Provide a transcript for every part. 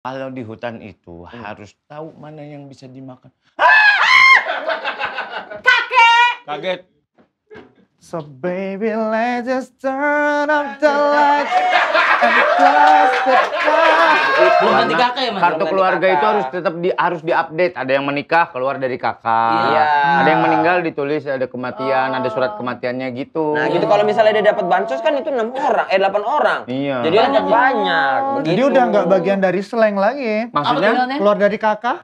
Kalau di hutan itu hmm. harus tahu mana yang bisa dimakan. Kakek! Kaget. So baby, let's just turn up the lights and close the Belum kakak ya mas? Kartu keluarga itu harus tetap di harus diupdate. Ada yang menikah keluar dari kakak. Iya. Ada yang meninggal ditulis ada kematian, ada surat kematiannya gitu. Nah gitu kalau misalnya dia dapat bansos kan itu enam orang, eh delapan orang. Iya. Jadi banyak banyak. Begitu. Jadi udah nggak bagian dari seleng lagi. Maksudnya keluar dari kakak.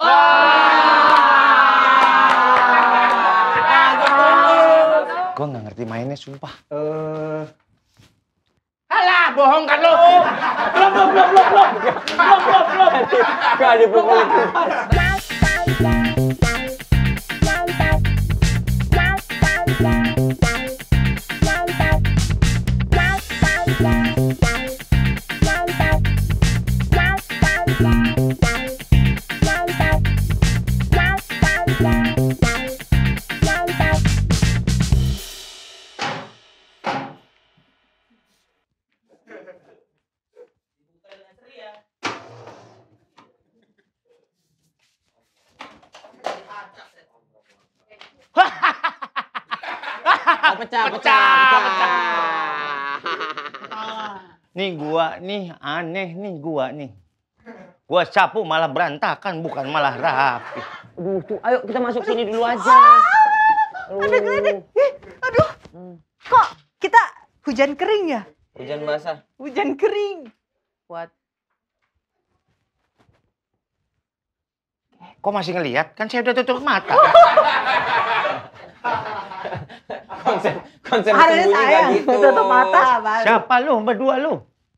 ngerti mainnya, sumpah. Eh, uh... Alah, bohong kan lo. Oh. Belum, belum, belum, belum, belum. Belum, belum, belum. Gak ada pecah, pecah, pecah. pecah. pecah. Nih gua nih aneh nih gua nih. Gua sapu malah berantakan bukan malah rapi. Aduh, tuh, ayo kita masuk aduh. sini dulu ah, aja. Oh, ada geledek. Eh, aduh. Hmm. Kok kita hujan kering ya? Hujan basah. Hujan kering. Buat Kok masih ngelihat? Kan saya udah tutup mata. konsep konsep Harusnya saya gak gitu. tutup mata. Siapa lu? Berdua lu?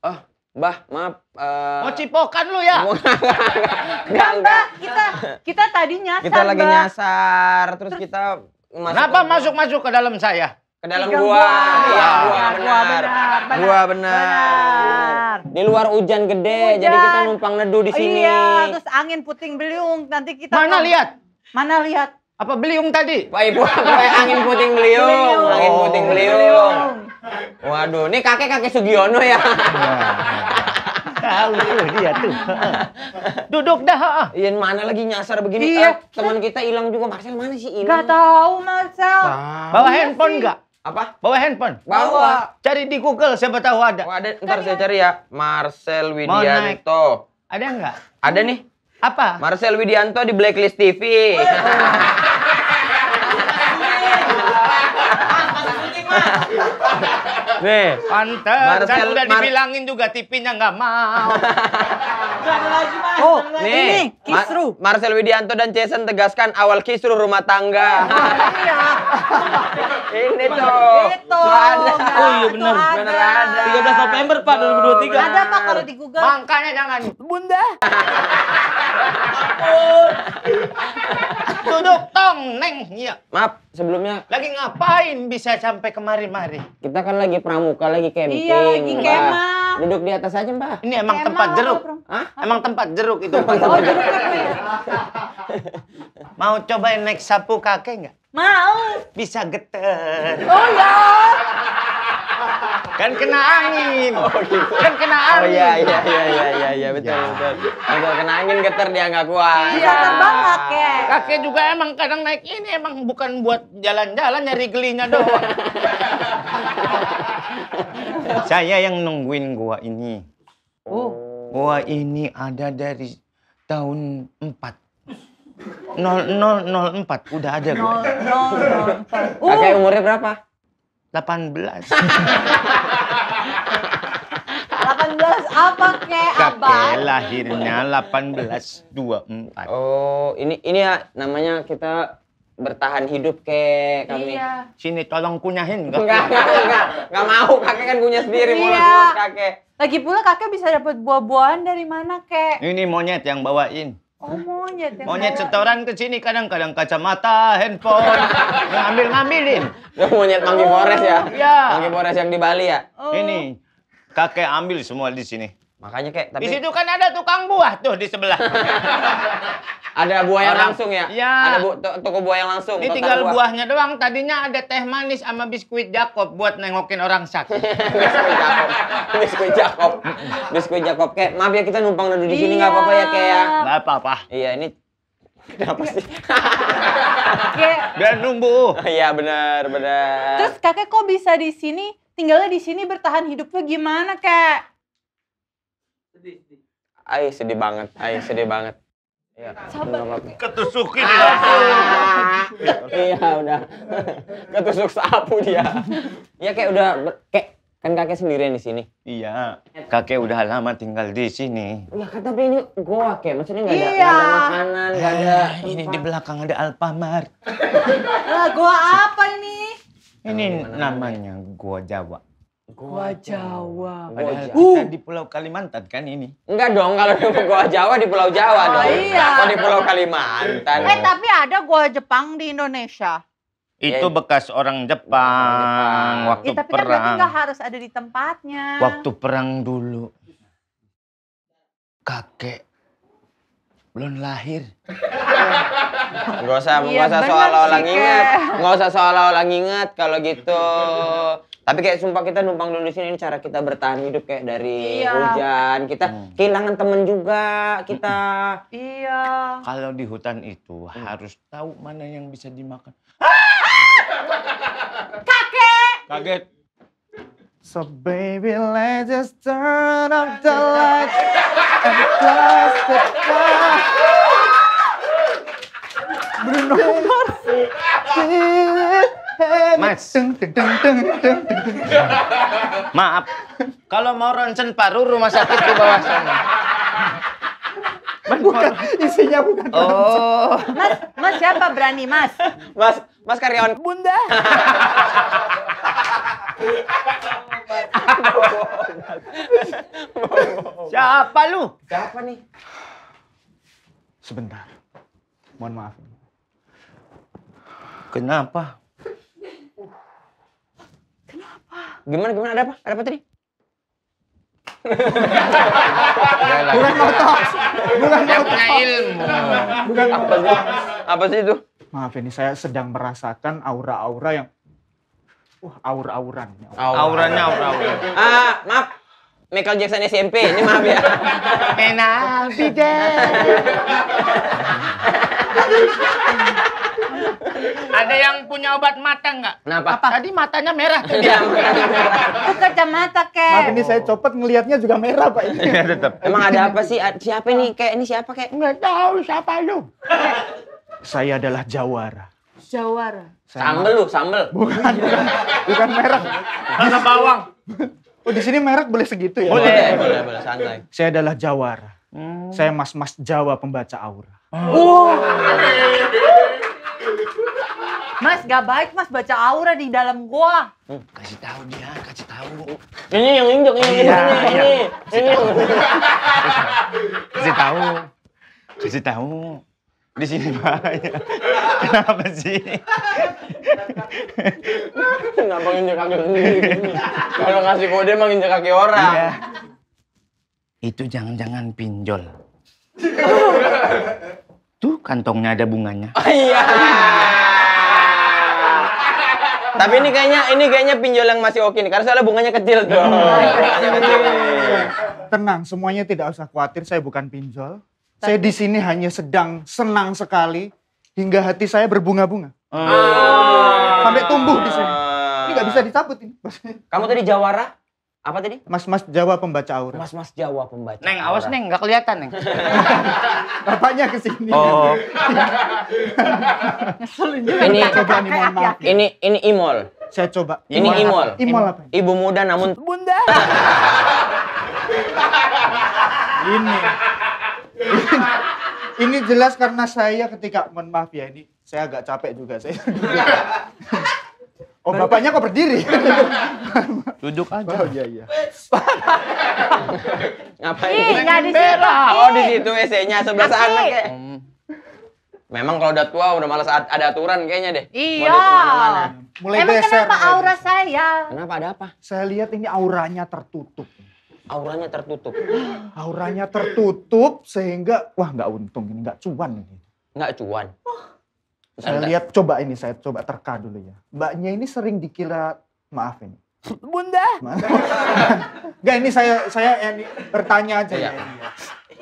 Oh, Bah, maaf. Uh... Mau cipokan lu ya? Enggak, Mbak. Kita kita tadi nyasar, Kita lagi mbak. nyasar, terus, terus kita masuk Kenapa masuk-masuk ke dalam saya? Ke dalam gua. Gua, ya, gua, gua benar. benar. Gua benar. Di luar hujan gede, hujan. jadi kita numpang neduh di sini. Iya, terus angin puting beliung. Nanti kita Mana lihat? Mana lihat? apa beliung tadi? Ibu kayak angin puting beliung. beliung. Angin oh. puting beliung. beliung. Waduh, ini kakek-kakek Sugiono ya. Tahu tuh dia tuh. Duduk dah. Ah. Iya, mana lagi nyasar begini? Iya. Eh, teman kita hilang juga. Marcel mana sih hilang? Gak tahu Marcel. Bawa handphone iya nggak? Apa? Bawa handphone. Bawa. Cari di Google siapa tahu ada. Oh, ada. Ntar saya cari ya. Marcel Widianto. Ada nggak? Ada nih. Apa? Marcel Widianto di Blacklist TV. Nih. Pantes. Marcel, udah dibilangin Mar juga tipinya nggak mau. Gak ada lagi, Mas. Oh, nih. Ini, Kisru. Mar Marcel Widianto dan Jason tegaskan awal Kisru rumah tangga. Oh, iya. ini tuh. Itu. Ada. Oh iya benar. Benar ada. 13 November Pak 2023. Ada Pak kalau di Google. Makanya jangan. Bunda. oh. duduk tong neng, iya. Maaf, sebelumnya. Lagi ngapain bisa sampai kemari-mari? Kita kan lagi pramuka, lagi camping. Iya, lagi kemah. Duduk di atas aja, Mbak. Ini emang kema tempat jeruk. Hah? Emang tempat jeruk itu. oh, jeruk. Ya? Mau cobain naik sapu kakek nggak? Mau. Bisa geter. Oh ya kan kena angin. Oh Kan kena angin. Oh iya kan oh, iya, iya iya iya iya iya betul ya. betul. kalau kena angin getar dia nggak kuat. Iya, iya terbang banget Kakek juga emang kadang naik ini emang bukan buat jalan-jalan nyari gelinya doang. Saya yang nungguin gua ini. Oh. Gua ini ada dari tahun empat nol nol nol empat udah ada gue. 0004. Uh. Kakek umurnya berapa? 18. 18 apa kek abang? lahirnya 1824. Oh, ini ini ya namanya kita bertahan hidup kek kami. Iya. Sini tolong kunyahin enggak? Enggak, enggak, enggak. Enggak mau, kakek kan punya sendiri iya. mulut kakek. Lagi pula kakek bisa dapat buah-buahan dari mana, kek? Ini monyet yang bawain. Oh monyet. Monyet setoran ke sini kadang-kadang kacamata, handphone, ngambil-ngambilin. monyet Mangi oh. Forest ya? Iya. Mangi Forest yang di Bali ya? Oh. Ini kakek ambil semua di sini. Makanya kayak tapi... Di situ kan ada tukang buah tuh di sebelah. ada buah yang langsung ya? ya. Ada bu toko buah yang langsung. Ini tinggal buah. buahnya doang. Tadinya ada teh manis sama biskuit Jacob buat nengokin orang sakit. biskuit Jacob biskuit Jacob Biskuit Jakob. Kayak maaf ya kita numpang duduk di sini nggak apa-apa ya kayak. Iya. Nggak apa-apa. Iya ini Kenapa sih? Biar nunggu. Iya benar benar. Terus kakek kok bisa di sini? Tinggalnya di sini bertahan hidupnya gimana kak? Ay, sedih banget. Ay, sedih banget. Ya, Ketusukin ah. dia. Ya. Iya, udah. Ketusuk sapu dia. Iya kayak udah kayak kan kakek sendirian di sini. Iya. Kakek udah lama tinggal di sini. Ya kan tapi ini gua kayak maksudnya nggak ada, iya. ada makanan, enggak ada. Tempat. Eh, ini di belakang ada Alfamart. lah gua apa ini? Ini namanya gua Jawa. Gua Jawa. Gua Jawa. Uh. Kita di Pulau Kalimantan kan ini. Enggak dong, kalau di Gua Jawa di Pulau Jawa oh, dong. Iya. Kalau di Pulau Kalimantan. Eh, tapi ada gua Jepang di Indonesia. Itu ya. bekas orang Jepang ya, waktu ya, tapi kan perang. Tapi kan nggak harus ada di tempatnya. Waktu perang dulu. Kakek belum lahir. Gak usah, ya, gak iya, usah seolah-olah ingat. Gak usah seolah-olah ingat kalau gitu. Tapi kayak sumpah kita numpang dulu di sini ini cara kita bertahan hidup kayak dari iya. hujan. Kita hmm. kehilangan temen juga kita. Iya. Kalau di hutan itu hmm. harus tahu mana yang bisa dimakan. Kakek. Kaget. So baby, let's just turn off the lights and close the door. Bruno Mars. Mas. Maaf. Kalau mau ronsen paru rumah sakit di bawah sana. Mas, bukan isinya bukan oh. Mas, Mas siapa berani, Mas? Mas, Mas karyawan Bunda. siapa lu? Siapa nih? Sebentar. Mohon maaf. Kenapa? Gimana gimana ada apa? Ada apa tadi? bukan motor, bukan motor. ilmu. Bukan apa sih? Apa sih itu? Maaf ini saya sedang merasakan aura-aura yang Wah, aur-auran. Aurannya aura aura Ah, maaf. Michael Jackson SMP, ini maaf ya. Enak, bidet. Ada yang punya obat mata nggak? Kenapa? Apa? Tadi matanya merah tuh dia. Itu kacamata, Kek. Maaf ini saya copet ngelihatnya juga merah, Pak. Ini. Ya, tetap. Emang ada apa sih? Siapa ini? Kayak ini siapa, Kek? Nggak tahu siapa lu. Saya adalah Jawara. Jawara. Sambel lu, sambel. Bukan, bukan, bukan merah. Rasa bawang. Oh, di sini merek boleh segitu ya? Boleh, boleh, boleh, santai. Saya adalah Jawara. Hmm. Saya mas-mas Jawa pembaca aura. Oh. oh. Mas, gak baik mas baca aura di dalam gua. Hmm, kasih tahu dia, kasih tahu. Ini yang injek, ini, iya, ini, iya. ini, ini. Kasih tahu, kasih tahu. Di sini bahaya. Kenapa sih? Kenapa nginjek kaki sendiri? Kalau kasih kode emang nginjek kaki orang. Iya. Itu jangan-jangan pinjol. Tuh kantongnya ada bunganya. Oh, iya. Tapi ini kayaknya ini kayaknya pinjol yang masih oke nih karena soalnya bunganya kecil tuh. Hmm. Iya, iya, iya, Tenang, semuanya tidak usah khawatir, saya bukan pinjol. Saya di sini hanya sedang senang sekali hingga hati saya berbunga-bunga. Ah. Sampai tumbuh di sini. Ini nggak bisa dicabut ini. Kamu tadi jawara? apa tadi? Mas-mas Jawa pembaca aura. Mas-mas Jawa pembaca. Neng, awas aura. Neng, nggak kelihatan Neng. Bapaknya ke sini. Oh. Ngeselin Ini coba nih mohon maaf. Ini ini Imol. Saya coba. Ini Imol. Imol, apa? Imol apa? Ibu muda namun Bunda. ini. ini jelas karena saya ketika mohon maaf ya ini saya agak capek juga saya. Oh, Mereka. bapaknya kok berdiri? Duduk aja. Oh, iya, iya. Ngapain? Ih, nggak di situ. Oh, di situ WC-nya sebelah sana kayak. Memang kalau udah tua udah malas ada aturan kayaknya deh. Iya. Mulai Emang deser, kenapa aura saya? Kenapa ada apa? Saya lihat ini auranya tertutup. Auranya tertutup. auranya tertutup sehingga wah nggak untung ini nggak cuan ini. Nggak cuan. Oh saya Anda. lihat coba ini saya coba terka dulu ya. Mbaknya ini sering dikira maaf ini. Bunda. Enggak ini saya saya ini bertanya aja iya. ya.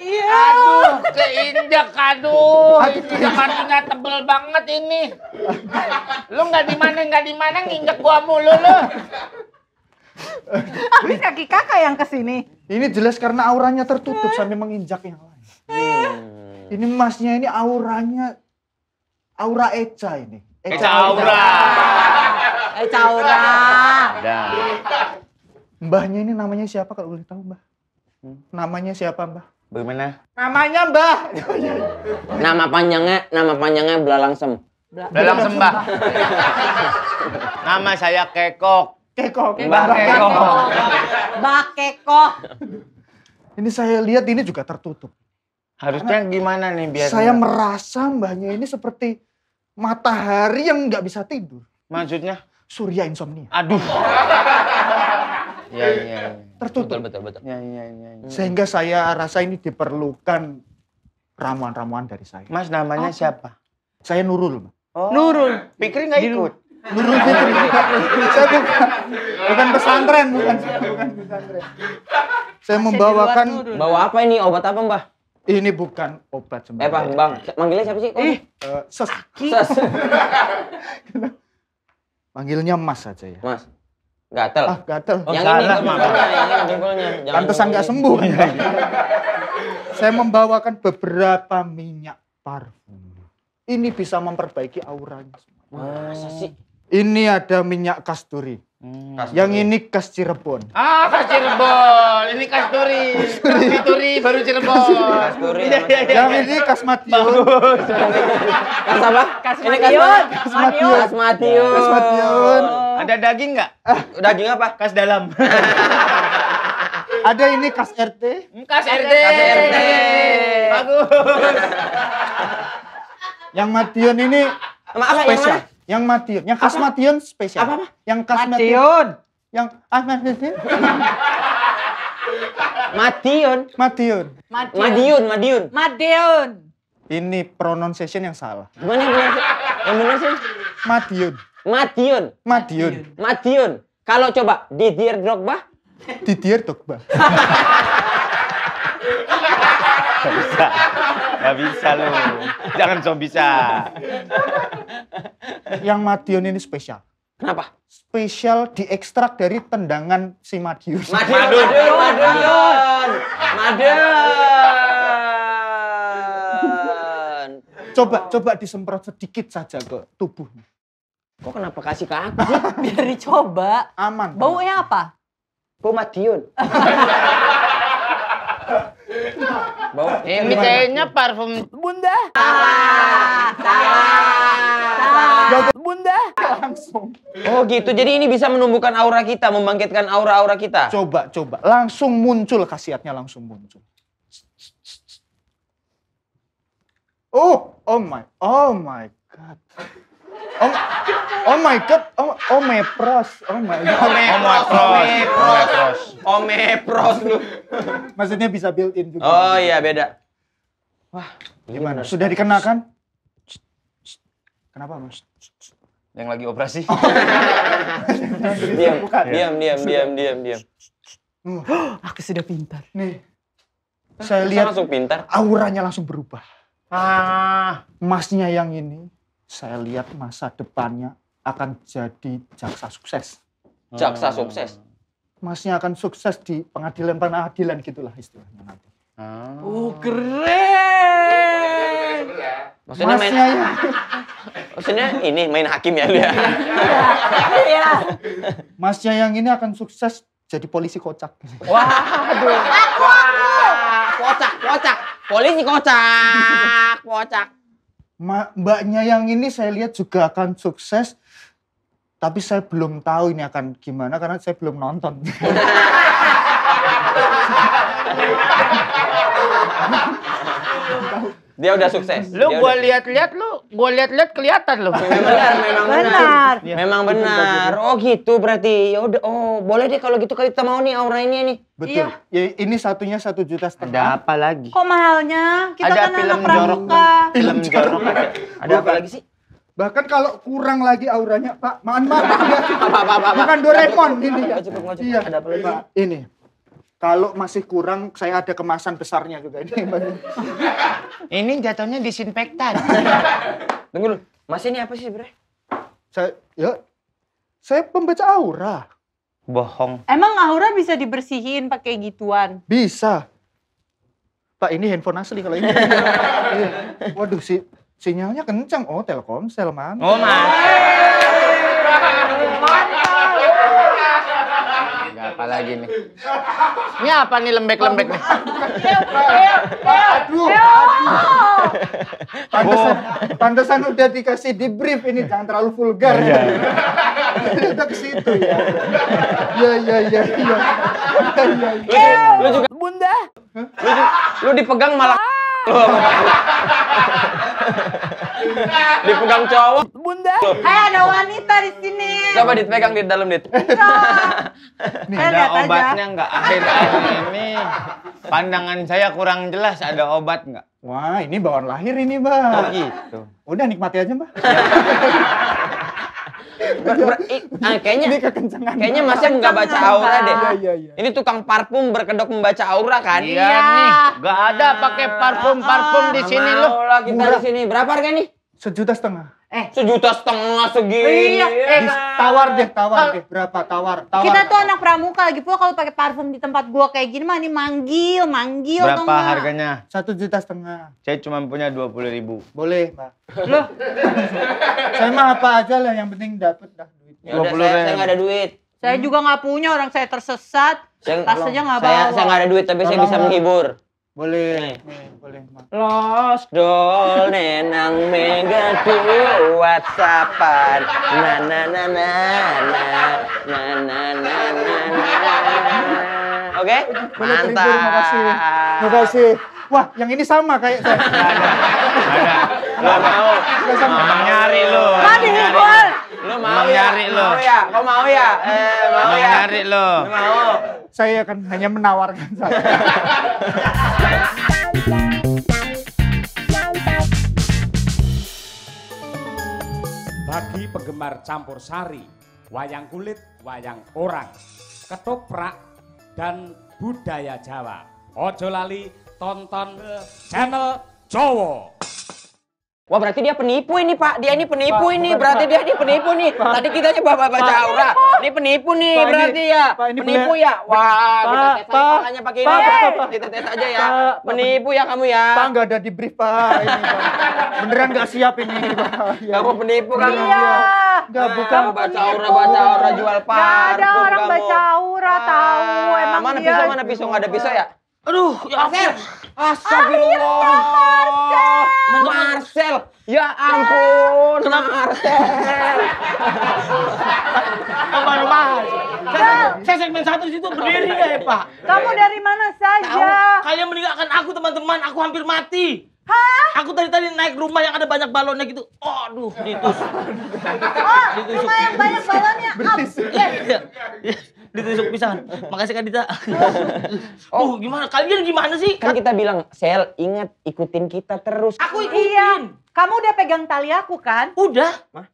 Iya. Aduh, keinjak aduh. Ini kartunya tebel banget ini. Lu nggak di mana nggak di mana nginjek gua mulu lu. Habis oh, kaki kakak yang kesini. Ini jelas karena auranya tertutup eh. sampai menginjak yang lain. Eh. Ini masnya ini auranya Aura Eca ini. Eca, Eca Aura. Eca Aura. Mbahnya ini namanya siapa kalau boleh tahu, Mbah? Hmm. Namanya siapa, Mbah? Bagaimana? Namanya Mbah. nama panjangnya, nama panjangnya Belalang Sem. Belalang, nama saya Kekok. Kekok. Mbah Kekok. Mbah Kekok. Ini saya lihat ini juga tertutup. Harusnya Karena gimana nih biar saya enggak... merasa mbaknya ini seperti matahari yang nggak bisa tidur. Maksudnya? Surya insomnia. Aduh. ya, ya, ya. Tertutup. Betul, betul, betul. Ya, ya, ya, ya, Sehingga saya rasa ini diperlukan ramuan-ramuan dari saya. Mas namanya Apa? siapa? Saya Nurul. Oh. Nurul. Pikir nggak ikut? Nurul itu saya bukan, bukan pesantren, bukan, bukan pesantren. Saya membawakan. Bawa apa ini? Obat apa, Mbah? Ini bukan obat sebenarnya. Eh bang, bang, manggilnya siapa sih? Oh, Ih, ses. Manggilnya Mas aja ya. Mas. Gatel. Ah, gatel. Oh, yang ini makanya, yang ini jempolnya. Pantesan gak sembuh. Iya, iya. Saya membawakan beberapa minyak parfum. Ini bisa memperbaiki auranya. Masa sih? Ini ada minyak kasturi. Hmm. yang ini khas Cirebon. Ah, khas Cirebon. Ini khas Turi. Duri Turi baru Cirebon. Khas Duri. Iya, iya, iya. Yang ini khas Matiun. Khas apa? Khas Matiun. Khas Matiun. Khas Matiun. Khas Madiun. Ada daging nggak? Ah. Daging apa? Khas dalam. Ada ini khas RT? Hmm, khas RT. Khas RT. Bagus. Yang Matiun ini Maaf, spesial. Yang mana? Yang matiun, yang khas Matiun spesial. Apa, apa? Yang khas matiun, Yang ah Matiun. Madiun. matiun, Madiun. Madiun. Madiun. Ini pronunciation yang salah. Gimana yang benar sih? Madiun. Madiun. Madiun. Madiun. Kalau coba Didier Drogba? Didier Drogba. Gak bisa. Gak bisa lu. Jangan so bisa. Yang Madiun ini spesial. Kenapa? Spesial diekstrak dari tendangan si Madiun. Madiun, Madiun, Madiun. Madiun. Coba, coba disemprot sedikit saja ke tubuhnya. Kok kenapa kasih ke aku? Biar dicoba. Aman. Baunya apa? Bau Madiun. Bau. Eh, ini kayaknya parfum Bunda. Bunda. Langsung. Oh gitu. Jadi ini bisa menumbuhkan aura kita, membangkitkan aura-aura kita. Coba, coba. Langsung muncul khasiatnya langsung muncul. Oh, oh my, oh my god. Oh, oh my god, oh, oh, my pros, oh my god. oh my oh pros, lu. Oh Maksudnya bisa built in juga. Oh iya beda. Wah, gimana? Sudah dikenakan? Kenapa mas? Yang lagi operasi? Oh. diam, diam, diam, diam, diam, diam. Aku sudah pintar. Nih, saya lihat langsung pintar. Auranya langsung berubah. Ah, masnya yang ini saya lihat masa depannya akan jadi jaksa sukses. Jaksa sukses. Hmm. Masnya akan sukses di pengadilan-pengadilan gitulah istilahnya nanti. Oh, oh keren. Maksudnya Masnya main, ya. maksudnya ini main hakim ya dia. Iya. Masnya yang ini akan sukses jadi polisi kocak. Wah, aduh. kocak, kocak. Polisi kocak, kocak mbaknya yang ini saya lihat juga akan sukses tapi saya belum tahu ini akan gimana karena saya belum nonton Dia udah sukses. Lu gua liat lihat-lihat lu, gua lihat-lihat kelihatan lu. benar, memang benar. Iya. Memang benar. Oh gitu berarti. Ya udah. Oh boleh deh kalau gitu kita mau nih aura ini nih. Betul. Iya. Ya, ini satunya satu juta setengah. Ada apa lagi? Kok mahalnya? Kita ada kan film anak jorok. Kan? Film jorok. Ada apa lagi sih? Bahkan kalau kurang lagi auranya, Pak, maaf maaf. Bukan Doraemon ini ya. Cukup, cukup. Iya. Ada apa lagi? Pak, ini. Kalau masih kurang, saya ada kemasan besarnya juga ini. ini jatuhnya disinfektan. Tunggu dulu, Mas ini apa sih Bre? Saya, ya, saya pembaca aura. Bohong. Emang aura bisa dibersihin pakai gituan? Bisa. Pak ini handphone asli kalau ini. Waduh si sinyalnya kencang. Oh Telkomsel man. Oh man. Apalagi nih? Ini apa nih lembek-lembek nih? Aduh, aduh. Pantesan, udah dikasih di brief ini jangan terlalu vulgar. Iya. iya. udah ke situ ya. Ya ya ya ya. Lu juga Bunda. lu dipegang malah ah. Dipegang cowok. Bunda. Hai ada wanita di sini. Coba dipegang di dalam dit. ada obatnya nggak akhir-akhir ini? Pandangan saya kurang jelas. Ada obat nggak? Wah ini bawaan lahir ini mbak. Oh, gitu. Udah nikmati aja mbak. Iya. ah, kayaknya ini kayaknya Kayaknya nggak baca aura deh. Iya, iya, iya. Ini tukang parfum berkedok membaca aura kan? Iya, iya. nih. nggak ada pakai parfum-parfum ah, di sini ah, loh. Kita di sini berapa harga nih? Sejuta setengah. Eh, sejuta setengah segini. Iya, eh, eh tawar deh, eh, tawar eh. deh. Berapa tawar? Tawar. Kita tuh anak pramuka lagi pula kalau pakai parfum di tempat gua kayak gini mah nih manggil, manggil Berapa harganya? Satu juta setengah. Saya cuma punya dua puluh ribu. Boleh, Pak. Loh? saya mah apa aja lah, yang penting dapat dah duitnya. Ya dua puluh ribu. Saya nggak ada duit. Saya hmm. juga nggak punya, orang saya tersesat. Saya, nggak bawa. Saya nggak ada duit, tapi Tolong saya bisa menghibur. Boleh, eh. boleh, Los dol nenang mega di WhatsAppan. Na na na na na na na na na. Oke, mantap. Terima kasih. Terima kasih. Wah, yang ini sama kayak saya. Lo mau. Emang ya? nyari lo. Mau dihibur. Lo mau ya. lo. Mau ya. Kau mau ya? Eh, mau ya. nyari lo. Mau. Saya akan hanya menawarkan saja. Bagi penggemar campur sari, wayang kulit, wayang orang, ketoprak, dan budaya Jawa. Ojo lali tonton channel Jawa. Wah berarti dia penipu ini Pak. Dia ini penipu Pak, ini. Bukan, berarti Pak. dia ini penipu nih. Pak. Tadi kita coba Pak baca aura. Ini penipu nih Pak, berarti ini, ya. Pak, ini penipu ya. Wah, Pak, kita tes aja tangannya pakai ini. Pak, Pak, kita tes aja ya. Pak, penipu ya kamu ya. Pak nggak ada di brief Pak ini. Pak. Beneran nggak siap ini Pak. Ya. Kamu penipu kan? Iya. Gak nah, bukan baca aura baca aura jual Pak. Gak ada orang baca aura tahu emang mana dia. Mana pisau mana pisau nggak ada pisau ya? Aduh, ya ampun. Astagfirullah. Marcel. Marcel. Ya ampun, Marcel. Apa banget. Saya segmen satu situ berdiri ya, Pak. Kamu dari mana saja? kalian meninggalkan aku, teman-teman. Aku hampir mati. Hah? Aku tadi tadi naik rumah yang ada banyak balonnya gitu. Oh, aduh, ditus. oh, ditusuk. rumah yang banyak balonnya. Iya, iya. Ditusuk pisan. Makasih Kak Dita. oh, uh, gimana? Kalian gimana sih? Kan kita bilang, Sel, ingat ikutin kita terus. Aku iya. ikutin. Iya. Kamu udah pegang tali aku kan? Udah. Mah?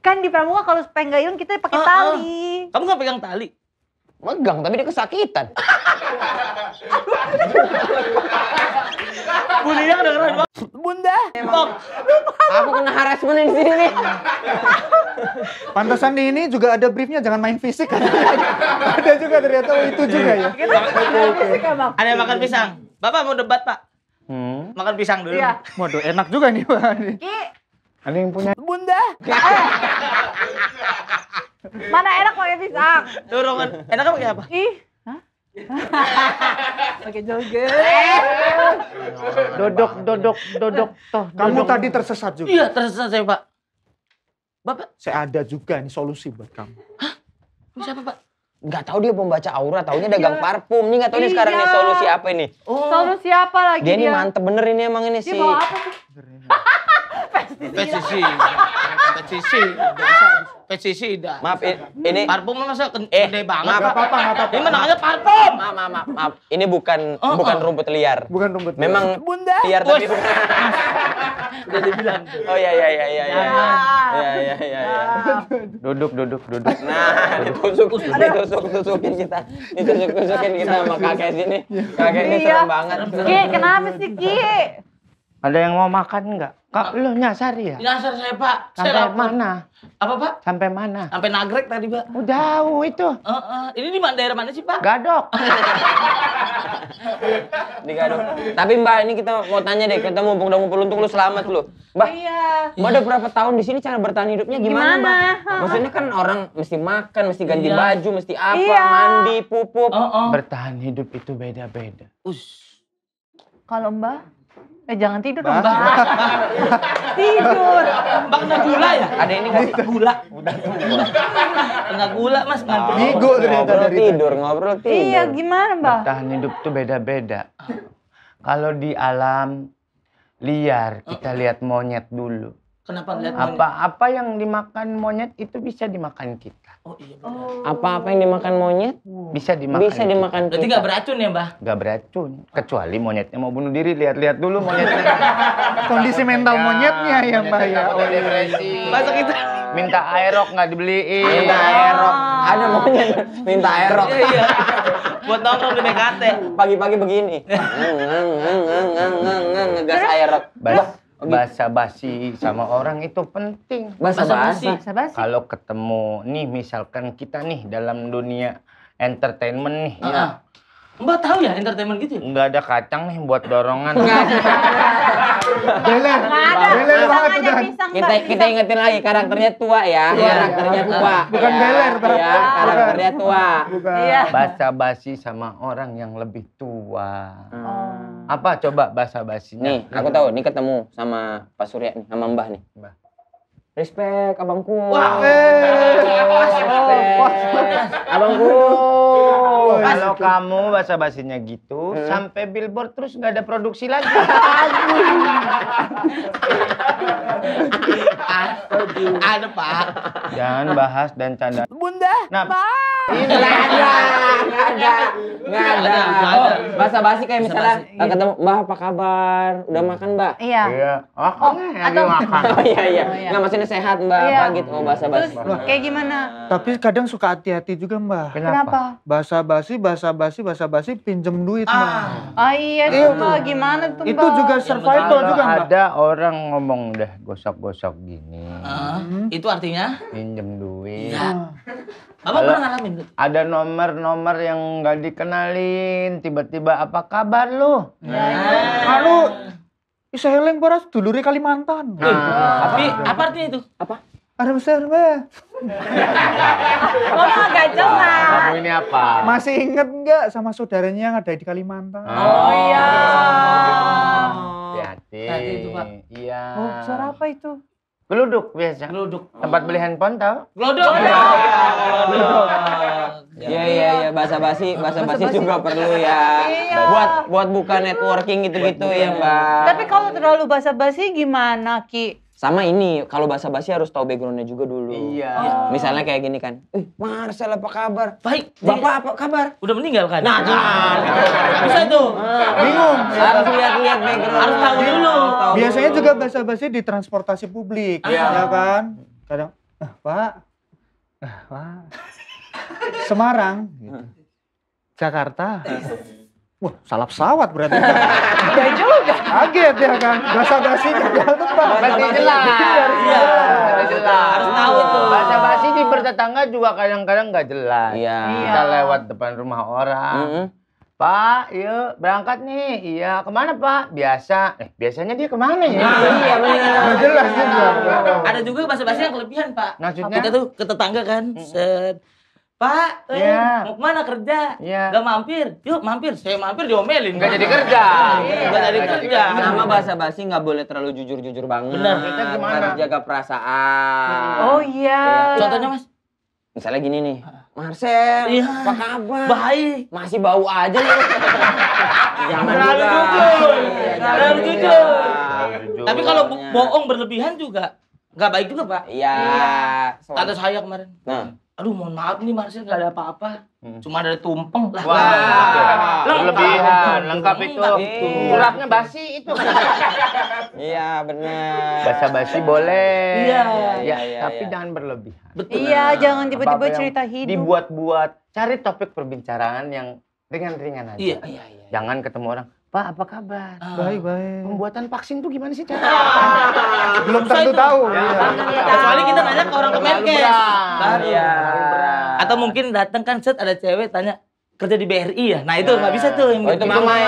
Kan di pramuka kalau pengen kita pakai uh, uh. tali. Kamu gak pegang tali? Megang, tapi dia kesakitan. Bunyinya kedengeran banget. Bunda. Stop. Aku kena harassment di sini nih. Pantesan di ini juga ada briefnya jangan main fisik. ada juga ternyata oh, itu juga ya. Kita okay, fisik ya, Ada makan pisang. Bapak mau debat, Pak? Hmm. Makan pisang dulu. Iya. Waduh, enak juga nih, Pak. Ki. Ada yang punya Bunda. Eh. Mana enak pakai pisang? Dorongan. Enaknya pakai apa? Ih. Pakai joget. dodok, dodok, dodok. Toh, Kamu dodok. tadi tersesat juga. Iya, tersesat saya, Pak. Bapak? Saya ada juga nih solusi buat kamu. Hah? Siapa, Pak? Enggak tahu dia pembaca aura, tahunya dagang iya. parfum. Nih enggak tahu iya. nih sekarang nih solusi apa ini. Oh. Solusi apa lagi dia? Dia ini mantep bener ini emang ini dia sih. Dia apa sih? sebenarnya. pestisida. pestisida. pestisida. Maaf hmm. ini parfum masa eh, banget. Maaf, apa-apa, apa-apa. Ini namanya parfum. Maaf, maaf, maaf, maaf. Ini bukan oh, bukan oh. rumput liar. Bukan rumput liar. Memang Bunda. liar tapi bukan. Udah dibilang. Oh iya iya iya iya iya. Ya. Iya iya iya iya. Duduk duduk duduk. Nah, ditusuk ditusuk tusukin kita. Ditusuk tusukin kita sama kakek sini. Iya. Kakek ini iya. serem banget. Ki, kenapa sih Ki? Ada yang mau makan enggak? Kak, lu nyasar ya? Nyasar saya, Pak. Sampai saya mana? Apa, Pak? Sampai mana? Sampai nagrek tadi, Pak. Oh, jauh itu. Uh, uh. Ini di daerah mana sih, Pak? Gadok. di Gadok. Tapi, Mbak, ini kita mau tanya deh. Kita mumpung udah ngumpul untuk lu selamat lu. Mbak, iya. Mbak udah berapa tahun di sini cara bertahan hidupnya gimana, gimana? Mbak? Maksudnya kan orang mesti makan, mesti ganti iya. baju, mesti apa, iya. mandi, pupuk. Uh, uh. Bertahan hidup itu beda-beda. Us. Kalau Mbak? Eh jangan tidur dong, tidur. Bang nggak gula ya? Ada ini nggak gitu. gula? Udah gula. Nggak gula, Mas. Bigo ah, ternyata dari tidur, ngobrol tidur. Iya, gimana, Bang? Tahan hidup tuh beda-beda. Kalau di alam liar, kita lihat monyet dulu. Kenapa ngeliat oh. monyet? Apa apa yang dimakan monyet itu bisa dimakan kita. Oh iya benar. Oh. Apa-apa yang dimakan monyet oh. bisa dimakan. Bisa kita. dimakan. Kita. Berarti gak beracun ya, Mbah? Gak beracun. Oh. Kecuali monyetnya mau bunuh diri, lihat-lihat dulu monyetnya. Kondisi mental monyetnya ya, Mbah ya. Oh, iya. depresi. Masa kita minta aerok nggak dibeliin. Minta aerok. Ah. Ada monyet minta aerok. Iya, iya. Buat nongkrong di BKT. Pagi-pagi begini. Ngegas aerok. Bas bahasa basi sama orang itu penting. Bahasa basi. basi. Kalau ketemu nih misalkan kita nih dalam dunia entertainment nih uh -huh. ya Mbak tahu ya entertainment gitu? Enggak ya? ada kacang nih buat dorongan. Beler. Beler banget udah. Kita kita ingetin lagi karakternya tua ya. Iya. Karakternya tua. Bukan iya, beler, ya, Iya, karakternya tua. Iya. basa basi sama orang yang lebih tua. Oh. Apa coba basa basinya? Nih, aku tahu. Nih ketemu sama Pak Surya nih, sama Mbah nih. Mbah. Respect abangku. Wah. Abangku. Oh, iya. kalau kamu bahasa basinya gitu, hmm. sampai billboard terus nggak ada produksi lagi. ada pak. Jangan bahas dan canda. Bunda. Nah, pak. Nggak ada, nggak ada, nggak ada. Oh, oh bahasa basi kayak misalnya basi. Eh, iya. ketemu Mbak apa kabar? Udah hmm. makan Mbak? Iya. Iya. Oh, oh atau makan. Oh iya iya. Oh, iya. Nggak maksudnya sehat Mbak iya. apa gitu? Oh bahasa basi. Terus, kayak gimana? Tapi kadang suka hati-hati juga Mbak. Kenapa? Bahasa basi basi basi basa-basi, basa-basi, pinjem duit ah. mah. Ah iya, itu iya mah gimana tuh Itu juga survival juga mbak. Ada orang ngomong udah gosok-gosok gini. Uh, hmm. Itu artinya? Pinjem duit. Ya. pernah ngalamin? Ada nomor-nomor yang nggak dikenalin, tiba-tiba apa kabar lu? Ya. Hmm. Aduh, ya. saya heleng paras Kalimantan. Nah. Apa, apa artinya itu? Apa? ada besar mbak. Oh, Ngomong agak jelas. Kamu ini apa? Masih inget nggak sama saudaranya yang ada di Kalimantan? Oh, oh iya. Hati-hati. Hati itu Iya. Oh besar apa itu? Geluduk biasa. Geluduk. Tempat beli handphone tau? Geluduk. Geluduk. Iya iya iya bahasa basi bahasa basi juga perlu ya. Iya. Buat buat buka networking gitu-gitu ya, Mbak. Tapi kalau terlalu bahasa basi gimana, Ki? sama ini kalau bahasa basi harus tahu backgroundnya juga dulu. Iya. Oh. Misalnya kayak gini kan, eh, Marcel apa kabar? Baik. Bapak apa kabar? Udah meninggal kan? Nah kan. Bisa tuh. Ah, bingung. Harus lihat-lihat background. Harus tahu dulu. Biasanya juga bahasa basi di transportasi publik, ah. ya kan? Kadang, ah, Pak, ah, Pak, Semarang, gitu. ah. Jakarta. Wah, salah pesawat berarti. Enggak juga. Kaget ya kan. Bahasa basi enggak tempat. Bahasa iya, jelas. Iya. jelas. Harus tahu itu. Bahasa basi di bertetangga juga kadang-kadang enggak jelas. Iya. Kita lewat depan rumah orang. Pak, yuk berangkat nih. Iya, kemana Pak? Biasa. Eh, biasanya dia kemana ya? Nah, iya, benar. jelas juga. Ada juga bahasa basi yang kelebihan, Pak. Nah, Kita tuh ke tetangga kan. Mm -hmm. Pak, eh, yeah. mau kemana kerja? Yeah. Gak mampir, yuk mampir. Saya mampir diomelin. Gak jadi kerja. Yeah. Gak jadi kerja. Sama bahasa basi gak boleh terlalu jujur-jujur banget. Benar. Kita gimana? Harus jaga perasaan. Oh iya. Yeah. Contohnya mas? Misalnya gini nih, Marcel, iya. apa kabar? Baik. Masih bau aja lu. jangan terlalu juga. jujur. Ya, terlalu jujur. jujur. Tapi kalau bohong berlebihan juga gak baik juga pak. Iya. iya. Tante saya kemarin. Nah aduh mohon maaf nih Marcel nggak ada apa-apa hmm. cuma ada tumpeng lah wah wow. lebihan lengkap itu kurangnya basi itu iya benar basa basi boleh iya ya, ya, tapi ya. jangan berlebihan betul iya jangan tiba-tiba cerita hidup dibuat-buat cari topik perbincangan yang ringan-ringan aja iya, iya, iya. iya. jangan ketemu orang Pak, apa kabar? Baik-baik. Ah. Pembuatan vaksin tuh gimana sih cara? Belum tentu tahu. Ya, iya. ya, Kecuali kita nanya ke orang Kemenkes. Iya. Atau mungkin datang kan set ada cewek tanya kerja di BRI ya. Nah, itu nggak bisa tuh. Oh, itu gitu. mamai.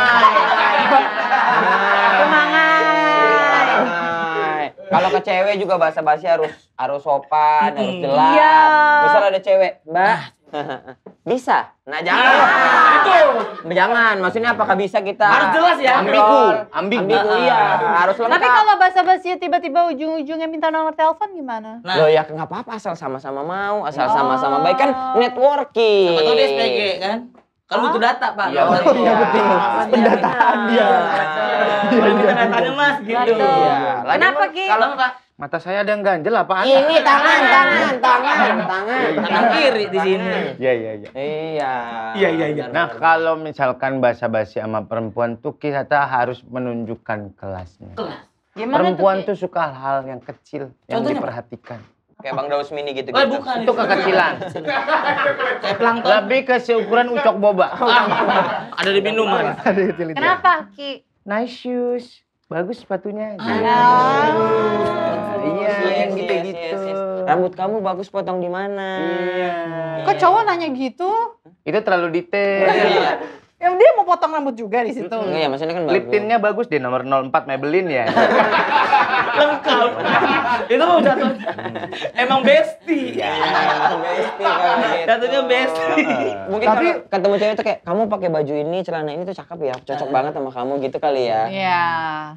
Kalau ke cewek juga bahasa basi harus harus sopan, harus jelas. Iya. Misal ada cewek, Mbak, bisa. Nah, jangan. Ah, itu. Nah, jangan. Maksudnya apakah bisa kita Harus jelas ya. Ambigu. Ambigu, ambigu nah, iya. Harus lengkap. Tapi kalau bahasa basi tiba-tiba ujung-ujungnya minta nomor telepon gimana? Nah. Loh ya nggak apa-apa asal sama-sama mau, asal oh. sama-sama oh. baik kan networking. Sama dia SPG kan? Kan butuh data, Pak. Iya, oh, iya betul. Pendataan dia. pendataannya iya. Mas gitu. Iya, Kenapa, Ki? Kalau Mata saya ada yang ganjel apa? Ini tangan, tangan, tangan, tangan, tangan iya, iya. tangan kiri di sini. Iya, iya, iya. Iya. Iya, iya, iya. Nah, kalau misalkan bahasa basi sama perempuan tuh kita harus menunjukkan kelasnya. Kelas. Gimana perempuan tuh, tuh suka hal-hal yang kecil yang diperhatikan. Kayak Bang Daus Mini gitu. Oh, gitu. bukan. Itu kekecilan. Kayak plankton. Lebih ke seukuran ucok boba. ada di minuman. Kenapa, Ki? Nice shoes bagus sepatunya. Iya, iya, Iya, gitu, yang gitu-gitu. Iya, iya, iya. Rambut kamu bagus potong di mana? Iya. Kok cowok nanya gitu? Itu terlalu detail. Iya. Ya, dia mau potong rambut juga di situ. Iya, maksudnya kan bagus. Lip bagus di nomor 04 Maybelline ya. lengkap itu mau jatuh. emang besti, ya besti. Gitu. jatuhnya besti. mungkin tapi ketemu cewek itu kayak kamu pakai baju ini celana ini tuh cakep ya cocok banget sama kamu gitu kali ya iya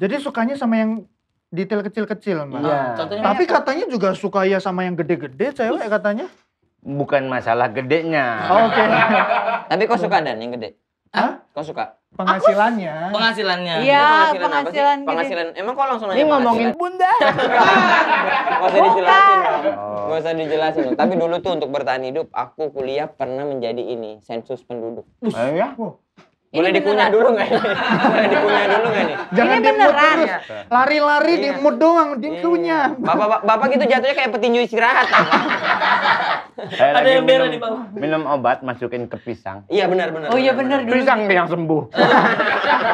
jadi sukanya sama yang detail kecil-kecil mbak. Iya. iya. Tapi katanya juga suka ya sama yang gede-gede cewek katanya. Bukan masalah gedenya. Oke. Okay. Tapi kau suka dan yang gede? Hah? Kau suka? penghasilannya aku, penghasilannya iya penghasilan, penghasilan, apa gitu. penghasilan emang kok langsung nanya ini ngomongin bunda oh. nggak usah dijelasin nggak usah dijelasin tapi dulu tuh untuk bertahan hidup aku kuliah pernah menjadi ini sensus penduduk eh, iya, boleh dikunyah dulu gak ini? Boleh dikunyah dulu gak nih? Jangan ini beneran. terus. Lari-lari iya. mood doang, dikunyah. Iya. Bapak, bapak, bapak gitu jatuhnya kayak petinju istirahat. Ada yang bela di bawah. Minum obat, masukin ke pisang. Iya benar benar. Oh iya benar. Pisang yang sembuh.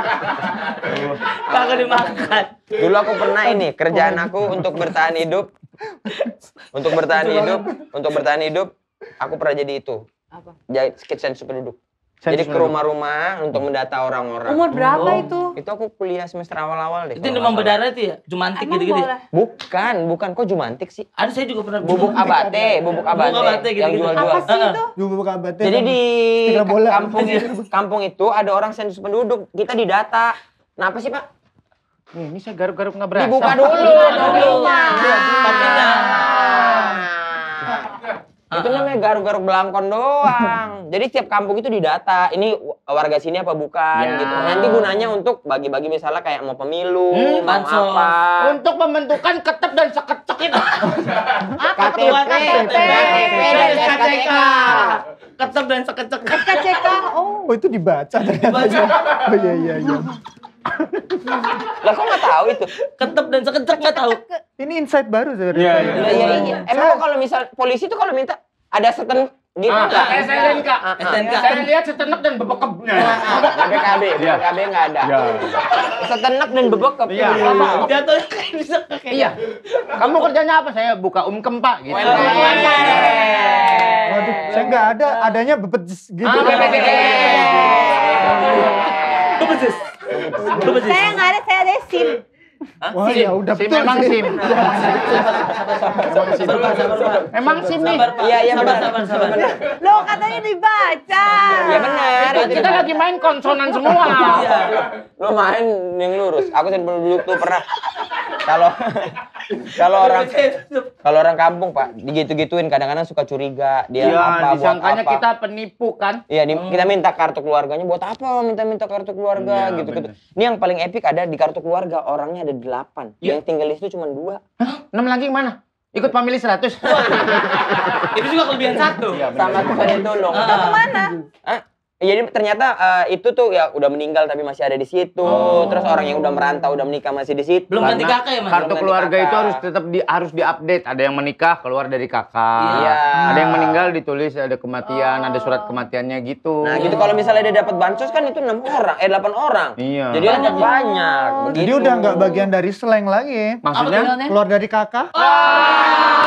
Kagak dimakan. Dulu aku pernah ini kerjaan aku untuk bertahan hidup. Untuk bertahan hidup, untuk bertahan hidup, aku pernah jadi itu. Apa? Jahit sketsa super duduk. Jadi ke rumah-rumah untuk mendata orang-orang. Umur berapa oh. itu? Itu aku kuliah semester awal-awal deh. Itu demam berdarah itu ya? Jumantik gitu-gitu? Ya? Bukan, bukan. Kok jumantik sih? Ada saya juga pernah. Bubuk abate, bubuk abate. Bubuk abate gitu, yang gitu. jual-jual. Apa sih itu? Bubuk abate. Jadi kan di bola. kampung, kampung itu ada orang sensus penduduk. Kita didata. Kenapa nah, sih Pak? Ini saya garuk-garuk nggak berasa. Dibuka dulu. Dibuka dulu. Itu namanya garuk-garuk belangkon doang. Jadi tiap kampung itu didata, ini warga sini apa bukan ya. gitu. Nanti gunanya untuk bagi-bagi misalnya kayak mau pemilu, hmm, mau so. apa. Untuk pembentukan ketep dan sekecek itu. apa KTP, KTP, dan KTK. Ketep dan sekecek. KTK. Oh. Oh itu dibaca ternyata. Oh iya iya iya. Lah kok gak tahu itu? Ketep dan sekecek gak tahu. Ini insight baru sebenarnya. Iya iya. iya, iya, iya. Emang kalau misal polisi tuh kalau minta ada seten Gitu ah, enggak? SNK. Eh, SNK. Saya ah, ah. Kan lihat setenek dan bebekepnya. BKB, BKB nggak ada. Ya. Setenek dan bebekep. Iya. iya. Jatuhnya kayak bisa kayak. Iya. Kamu kerjanya apa? Saya buka umkem, Pak, gitu. Waduh, saya nggak ada, adanya bebet gitu. Ah, bebet. Bebet. Bebet. Saya nggak ada, saya ada SIM. Hah? Wah, ya udah betul. Emang sim. Emang sim nih. Iya, iya sabar, sabar, iya. Lo katanya dibaca. Iya benar. Kita lagi main konsonan semua. Iya. Lo main yang lurus. Aku sen dulu tuh pernah. Kalau kalau orang kalau orang kampung pak digitu-gituin kadang-kadang suka curiga dia ya, apa buat apa. kita penipu kan iya hmm. kita minta kartu keluarganya buat apa minta-minta kartu keluarga iya, gitu-gitu ya, ini yang paling epic ada di kartu keluarga orangnya ada delapan. Ya. Yang tinggal itu cuma dua. Hah? Enam lagi mana? Ikut family 100. itu juga kelebihan satu. Iya, Sama tuh yang tolong. Itu kemana? Hah? jadi iya, ternyata uh, itu tuh ya udah meninggal tapi masih ada di situ. Oh. Terus orang yang udah merantau udah menikah masih di situ. Belum ganti kakak ya Mas. Kartu keluarga kakak. itu harus tetap di harus diupdate. Ada yang menikah keluar dari kakak. Iya. Ada yang meninggal ditulis ada kematian, oh. ada surat oh. kematiannya gitu. Nah, gitu kalau misalnya dia dapat bansos kan itu enam orang, eh delapan orang. Iya. Jadi banyak ya? banyak. Jadi oh, Jadi udah nggak bagian dari slang lagi. Maksudnya keluar dari kakak. Oh.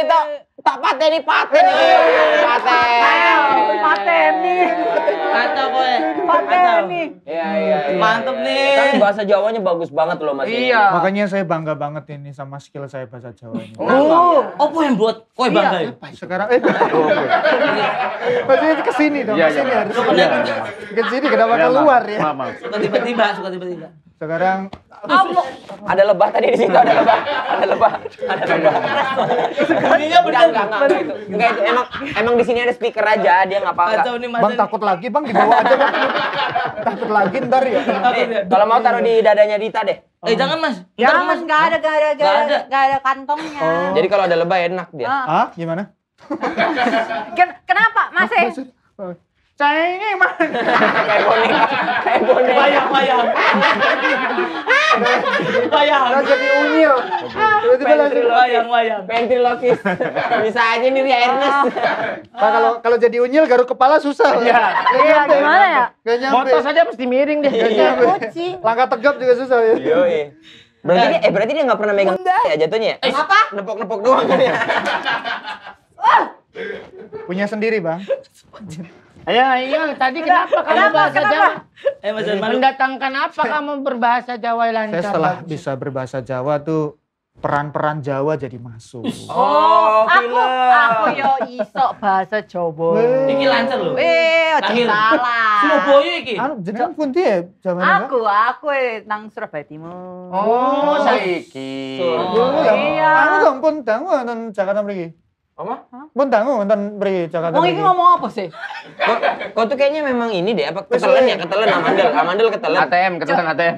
kita tak pateni paten iki. Paten. Pateni. Kata kowe. Iya, iya, iya. nih. Iya, iya, iya. Mantep nih. Tapi bahasa Jawanya bagus banget loh Mas. Iya. Ini. Makanya saya bangga banget ini sama skill saya bahasa Jawa ini. Oh, oh apa yang buat kowe bangga? Iya, sekarang eh. Oh, Maksudnya ke sini dong, ke sini harus. Ke sini kenapa keluar ya? Suka tiba-tiba, suka tiba-tiba. Sekarang Allah. Ada lebah tadi di situ, ada lebah. Ada lebah. Ada lebah. Bunyinya benar enggak itu. emang emang di sini ada speaker aja, dia enggak apa-apa. Bang takut lagi, Bang dibawa aja Bang. Takut lagi ntar ya. kalau mau taruh di dadanya Dita deh. Eh hmm. jangan mas. Jangan ya, mas, Gak ada, gak ada, nggak ada, nggak ada kantongnya. Oh. Jadi kalau ada lebay enak dia. Ah, gimana? Kenapa mas? cengeng mah kayak boneka kayak boneka bayang bayang bayang lo jadi unyil tiba-tiba langsung bayang bayang ventriloquis bisa aja nih Ria Ernest pak kalau kalau jadi unyil garuk kepala susah Iya. iya gimana ya gak nyampe motor saja mesti miring deh kucing langkah tegap juga susah ya berarti dia eh berarti dia nggak pernah megang ya jatuhnya apa eh, nepok-nepok doang kan ya punya sendiri bang Ayo, ayo, tadi kenapa kamu kenapa, bahasa kenapa? Jawa? Eh, Mendatangkan apa kamu berbahasa Jawa lancar? Saya setelah bisa berbahasa Jawa tuh peran-peran Jawa jadi masuk. Oh, oh aku, aku yo iso bahasa Jawa. Iki lancar loh. Eh, aja salah. Surabaya iki. Anu jeneng pundi ya Jawa? Aku, aku eh, nang Surabaya Timur. Oh, oh saiki. Oh, iya. iya, Anu dong pun dangu nang Jakarta mriki. Apa? mau nonton beri Jakarta. Wong iki ngomong apa sih? Kok, tuh kayaknya memang ini deh apa ketelan ya ketelan amandel, amandel ketelan. ATM, ketelan ATM.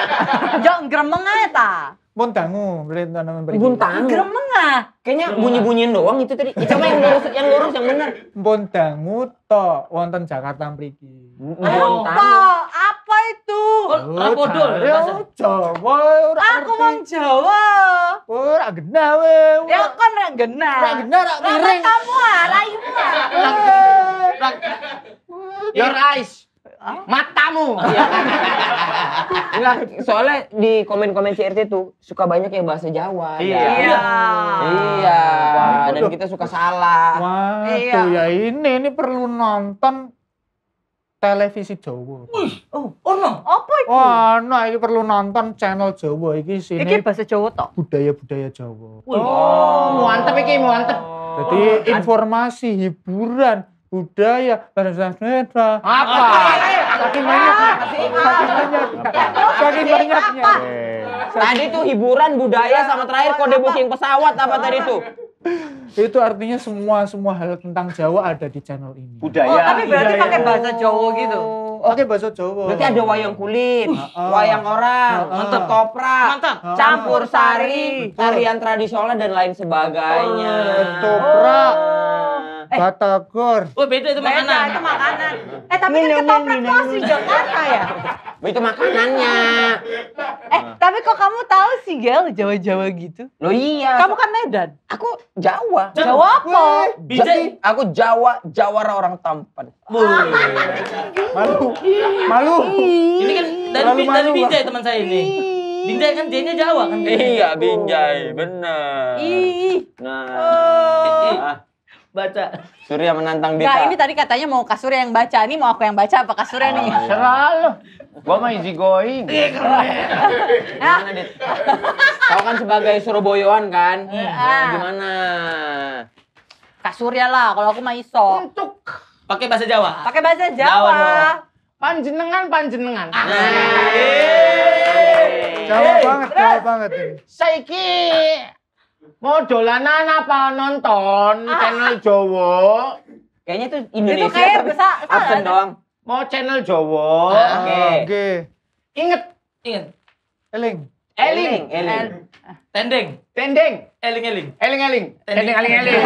Jok gremeng ae ta. Buntangu, beri tanaman beri. Buntangu. Gremeng ah. Kayaknya bunyi-bunyiin doang itu tadi. Coba yang lurus, yang lurus yang benar. Buntangu to wonten Jakarta mriki. Apa? Apa itu? Oh, Rapodo. Ya Jawa Aku wong Jawa. Oh, ora gena we. Ya kon ra gena. Ra gena ra miring. Kamu araimu. Your eyes. Matamu. Enggak, soalnya di komen-komen CRT tuh suka banyak yang bahasa Jawa. Ya. Iya. Iya. iya. Dan kita suka salah. Wah, iya. tuh ya ini ini perlu nonton televisi Jawa. Wih, oh, ono. Apa itu? Wah, ono iki perlu nonton channel Jawa iki sini. Iki bahasa Jawa toh? Budaya-budaya Jawa. Wih. Oh, oh. mantep iki, mantep. Jadi oh, informasi, hiburan, budaya, bahasa Sunda. Apa? Saking banyaknya. Saking banyaknya. Saking banyaknya. Tadi tuh hiburan, budaya, sama terakhir kode booking pesawat apa tadi tuh? itu artinya semua semua hal tentang Jawa ada di channel ini. Budaya. Oh, tapi berarti Budaya. pakai bahasa Jawa gitu. Oke, oh. bahasa Jawa. Berarti ada wayang kulit, uh, wayang orang, uh, mantep kopra, mantep. campur sari, tarian tradisional dan lain sebagainya. Oh, Oh. Eh. Batagor. Oh beda itu makanan. Beda itu makanan. Eh tapi kan ketoprak tuh di Jakarta ya? Itu makanannya. Eh tapi kok kamu tahu sih Gel Jawa-Jawa gitu? Loh iya. Kamu kan Medan. Aku Jawa. Jawa apa? Jadi aku Jawa, Jawara orang tampan. Ah, malu. Malu. Ini kan dari, dari Binjai teman saya ini. Binjai kan j Jawa kan? Iya, Binjai, benar. Ih. Nah. Oh. Ah baca. Surya menantang Dita. Nah, ini tadi katanya mau Kak Surya yang baca. Ini mau aku yang baca apa Kak Surya oh, nih? Iya. Selalu. Gua mah easy going. Ih, iya, keren. Nah. Gimana, Dit? Kau kan sebagai Surabaya kan? Iya. Nah, gimana? Kak Surya lah, kalau aku mah iso. Untuk. Pakai bahasa Jawa. Pakai bahasa Jawa. panjenengan, panjenengan. Ah. Jawa banget, Jawa banget Saiki Mau dolanan apa nonton ah. channel Jowo Kayaknya itu Indonesia. Itu kayak bisa absen doang. Mau channel Jowo Oke. Ah, Oke. Okay. Okay. Inget, inget. Eling. Eling. Eling. Tendeng. Tendeng. Eling eling. Eling eling. Tendeng eling eling.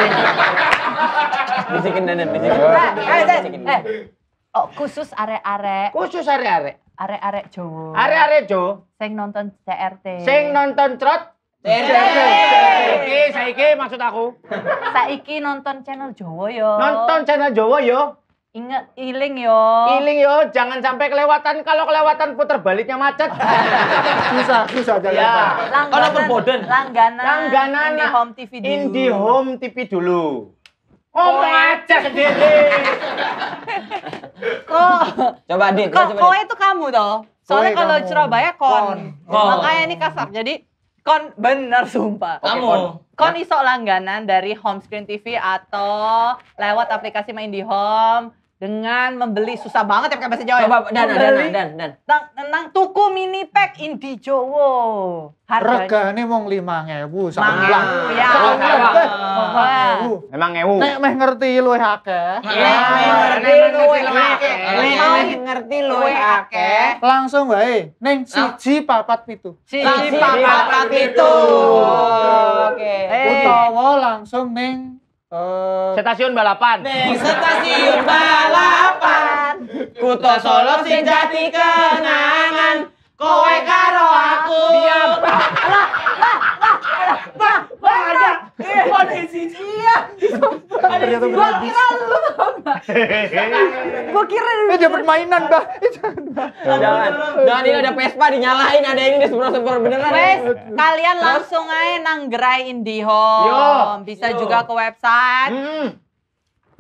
Bisikin nenek, bisikin. Ya. Eh, eh, eh. eh, Oh, khusus arek-arek. Khusus arek-arek. Arek-arek Jowo. Arek-arek Jowo. Sing nonton CRT. seng nonton trot Saiki, saiki maksud aku. Saiki nonton channel Jawa yo. Nonton channel Jawa yo. Ingat iling yo. Iling yo, jangan sampai kelewatan. Kalau kelewatan putar baliknya macet. susah, susah iya. jalan. Ya. Langganan, langganan. Langganan. Langganan. Indie Home TV dulu. Indie Home TV dulu. Oh, oh, aja sendiri. kok coba Dit, kok kok itu kamu toh? Soalnya kalau Surabaya kon. kon. Makanya ini kasar. Jadi Kon bener sumpah. Kamu. Okay, kon, kon iso langganan dari home screen TV atau lewat aplikasi main di home dengan membeli susah banget ya pakai bahasa Jawa. Ya? Coba ya? dan, dan dan dan Tentang, tentang tuku mini pack Indi Jowo. Regane mung 5000 sak bulan. Ya. Emang ngewu. Nek meh ngerti luwe akeh. ngerti luwe akeh. Nek ngerti luwe akeh. Langsung wae ning nah. siji papat pitu. Siji papat pitu. Oke. Utawa langsung ning Uh, eh, stasiun balapan. Neng stasiun balapan. Kuto Solo sing jadi kenangan kowe karo aku diam lah lah lah lah lah ada dia iya. gua kira lu gua kira Ini dia permainan bah eh, jangan jangan ini ada Vespa dinyalain ada ini disebur-sebur beneran ya? wes kalian langsung aja nanggerai IndiHome bisa juga ke website hmm.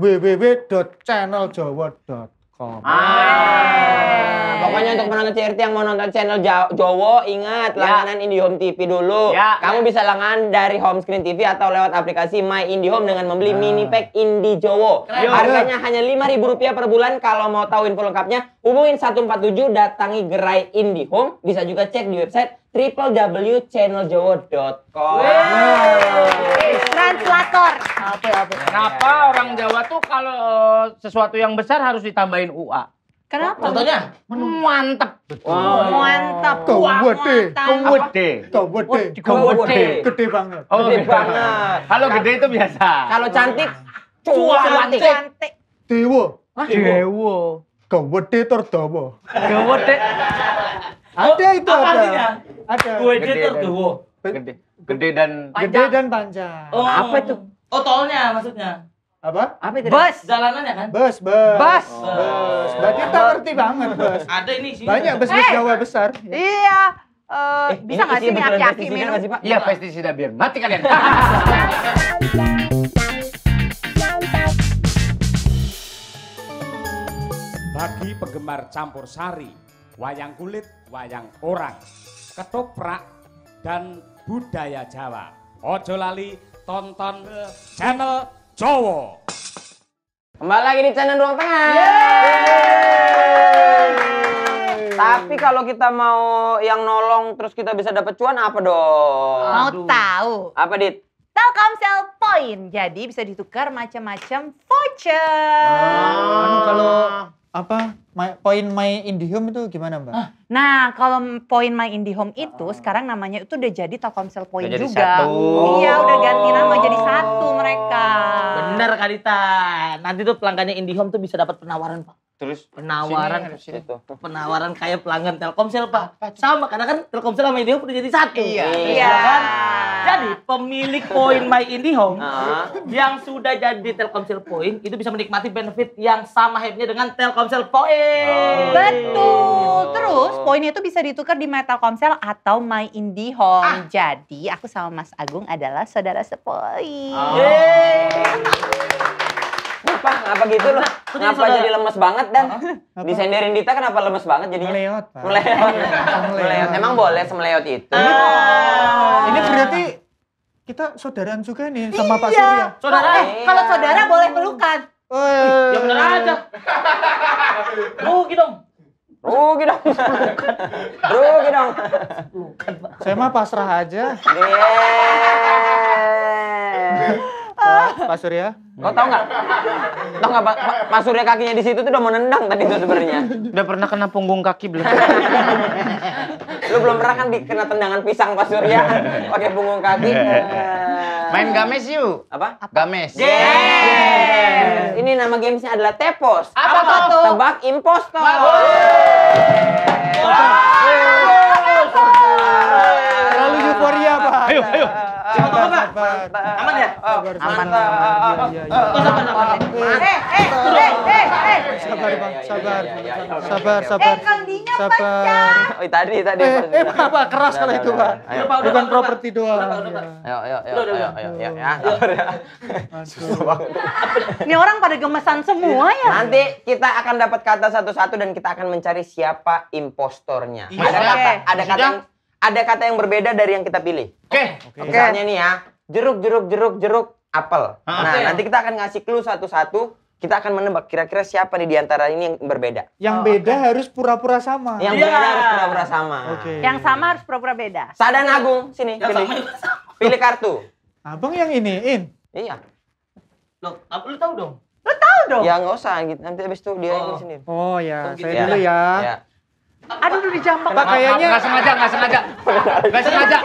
www.channeljawa.com Ah. Pokoknya untuk penonton CRT yang mau nonton channel Jowo, ingat ya. langganan IndiHome TV dulu. Ya. Kamu bisa langganan dari home screen TV atau lewat aplikasi My IndiHome dengan membeli ah. mini pack Indi Jowo. Harganya hanya Rp5.000 per bulan. Kalau mau tahu info lengkapnya, hubungin 147 datangi gerai IndiHome. Bisa juga cek di website www.channeljowo.com. Wow translator. Apa apa. Kenapa iya, iya, orang iya. Jawa tuh kalau eh, sesuatu yang besar harus ditambahin UA? Kenapa? Contohnya mantep. Wow. Oh, mantep. Gede. Gede. Gede. Gede. Gede banget. Oh, gede banget. Kalau gede itu biasa. Kalau cantik cuantik. Cantik. Dewa. Dewa. Gede terdawa. Gede. Ada itu ada. Ada. Gede terdawa. Gede. Gede dan panjang. gede dan panjang. Oh, apa itu? Oh, tolnya maksudnya. Apa? Apa itu? Bus. Jalanannya kan? Bus, bus. Bus. Oh. Bus. Berarti kita oh. ngerti banget bus. Ada ini sih. Banyak bus-bus hey. Eh. Jawa besar. Iya. Uh, eh, bisa nggak sih ini aki-aki minum? Iya, iya pestisida biar mati kalian. Bagi penggemar campur sari, wayang kulit, wayang orang, ketoprak, dan budaya Jawa. Ojo lali tonton channel Jowo. Kembali lagi di channel Ruang Tengah. Tapi kalau kita mau yang nolong terus kita bisa dapat cuan apa dong? Mau tahu? Apa dit? Telkomsel Point. Jadi bisa ditukar macam-macam voucher. Ah, anu, kalau apa My, poin My IndiHome itu gimana mbak? Ah. Nah kalau poin My IndiHome itu oh. sekarang namanya itu udah jadi Telkomsel Poin juga. satu. Iya udah ganti nama jadi satu mereka. Bener Kadita. Nanti tuh pelanggannya IndiHome tuh bisa dapat penawaran pak terus penawaran itu. penawaran kayak pelanggan Telkomsel Pak. Sama karena kan Telkomsel sama IndiHome udah jadi satu. Iya. iya. iya. Kan? Jadi pemilik poin My IndiHome uh-huh. yang sudah jadi Telkomsel poin itu bisa menikmati benefit yang sama hebatnya dengan Telkomsel poin. Oh, gitu. Betul. Terus oh. poinnya itu bisa ditukar di My Telkomsel atau My IndiHome. Ah. Jadi aku sama Mas Agung adalah saudara sepoin. Oh. Kenapa? ngapa gitu loh? Kenapa jadi lemes banget dan oh, disenderin Dita kenapa lemes banget jadi Meleot. Iya, Meleot. Meleot. Emang boleh semeleot itu? Ah. Ini berarti kita saudaraan juga nih sama Pak iya. Surya. Saudara. Eh, kalau saudara boleh pelukan. Eh, ya aja. Rugi dong. Rugi dong. Rugi dong. Saya mah pasrah aja. Yeah. Pak Surya? Kau tau nggak? Tau nggak Pak, pa Surya kakinya di situ tuh udah mau nendang tadi tuh sebenarnya. Udah pernah kena punggung kaki belum? Lu belum pernah kan kena tendangan pisang Pak Surya pakai punggung kaki. Main games yuk. Apa? Games. Yeah. Ini nama gamesnya adalah Tepos. Apa, Apa tuh? Tebak impostor. Lalu euforia, Pak. Ayo, ayo. Siapa Pak? Aman ya? Aman. Aman. Eh, eh, eh, eh, eh. Sabar, Bang. Sabar. Sabar, sabar. Sabar. Oh, tadi tadi. Eh, Pak, keras kalau itu, Pak. Bukan properti doang. Ayo, ayo, ayo. Ayo, ayo, ya. Ini orang pada gemesan semua ya. Nanti kita akan dapat kata satu-satu dan kita akan mencari siapa impostornya. Ada kata ada kata ada kata yang berbeda dari yang kita pilih. Oke. Okay. Okay. Misalnya nih ya, jeruk, jeruk, jeruk, jeruk, apel. Ah, nah, okay. nanti kita akan ngasih clue satu-satu. Kita akan menebak kira-kira siapa nih di antara ini yang berbeda. Yang oh, beda okay. harus pura-pura sama. Yang yeah. beda harus pura-pura sama. Okay. Yang sama harus pura-pura beda. Sadan Agung, sini yang pilih. Sama. Pilih kartu. Abang yang ini, In. Iya. Loh, lu tahu dong? Lu tahu dong? Ya nggak usah Nanti abis itu dia oh. ini sendiri. Oh ya, oh, gitu saya ya. dulu ya. ya. Aduh udah dijambak. Pak kayaknya enggak sengaja, nggak sengaja. nggak sengaja.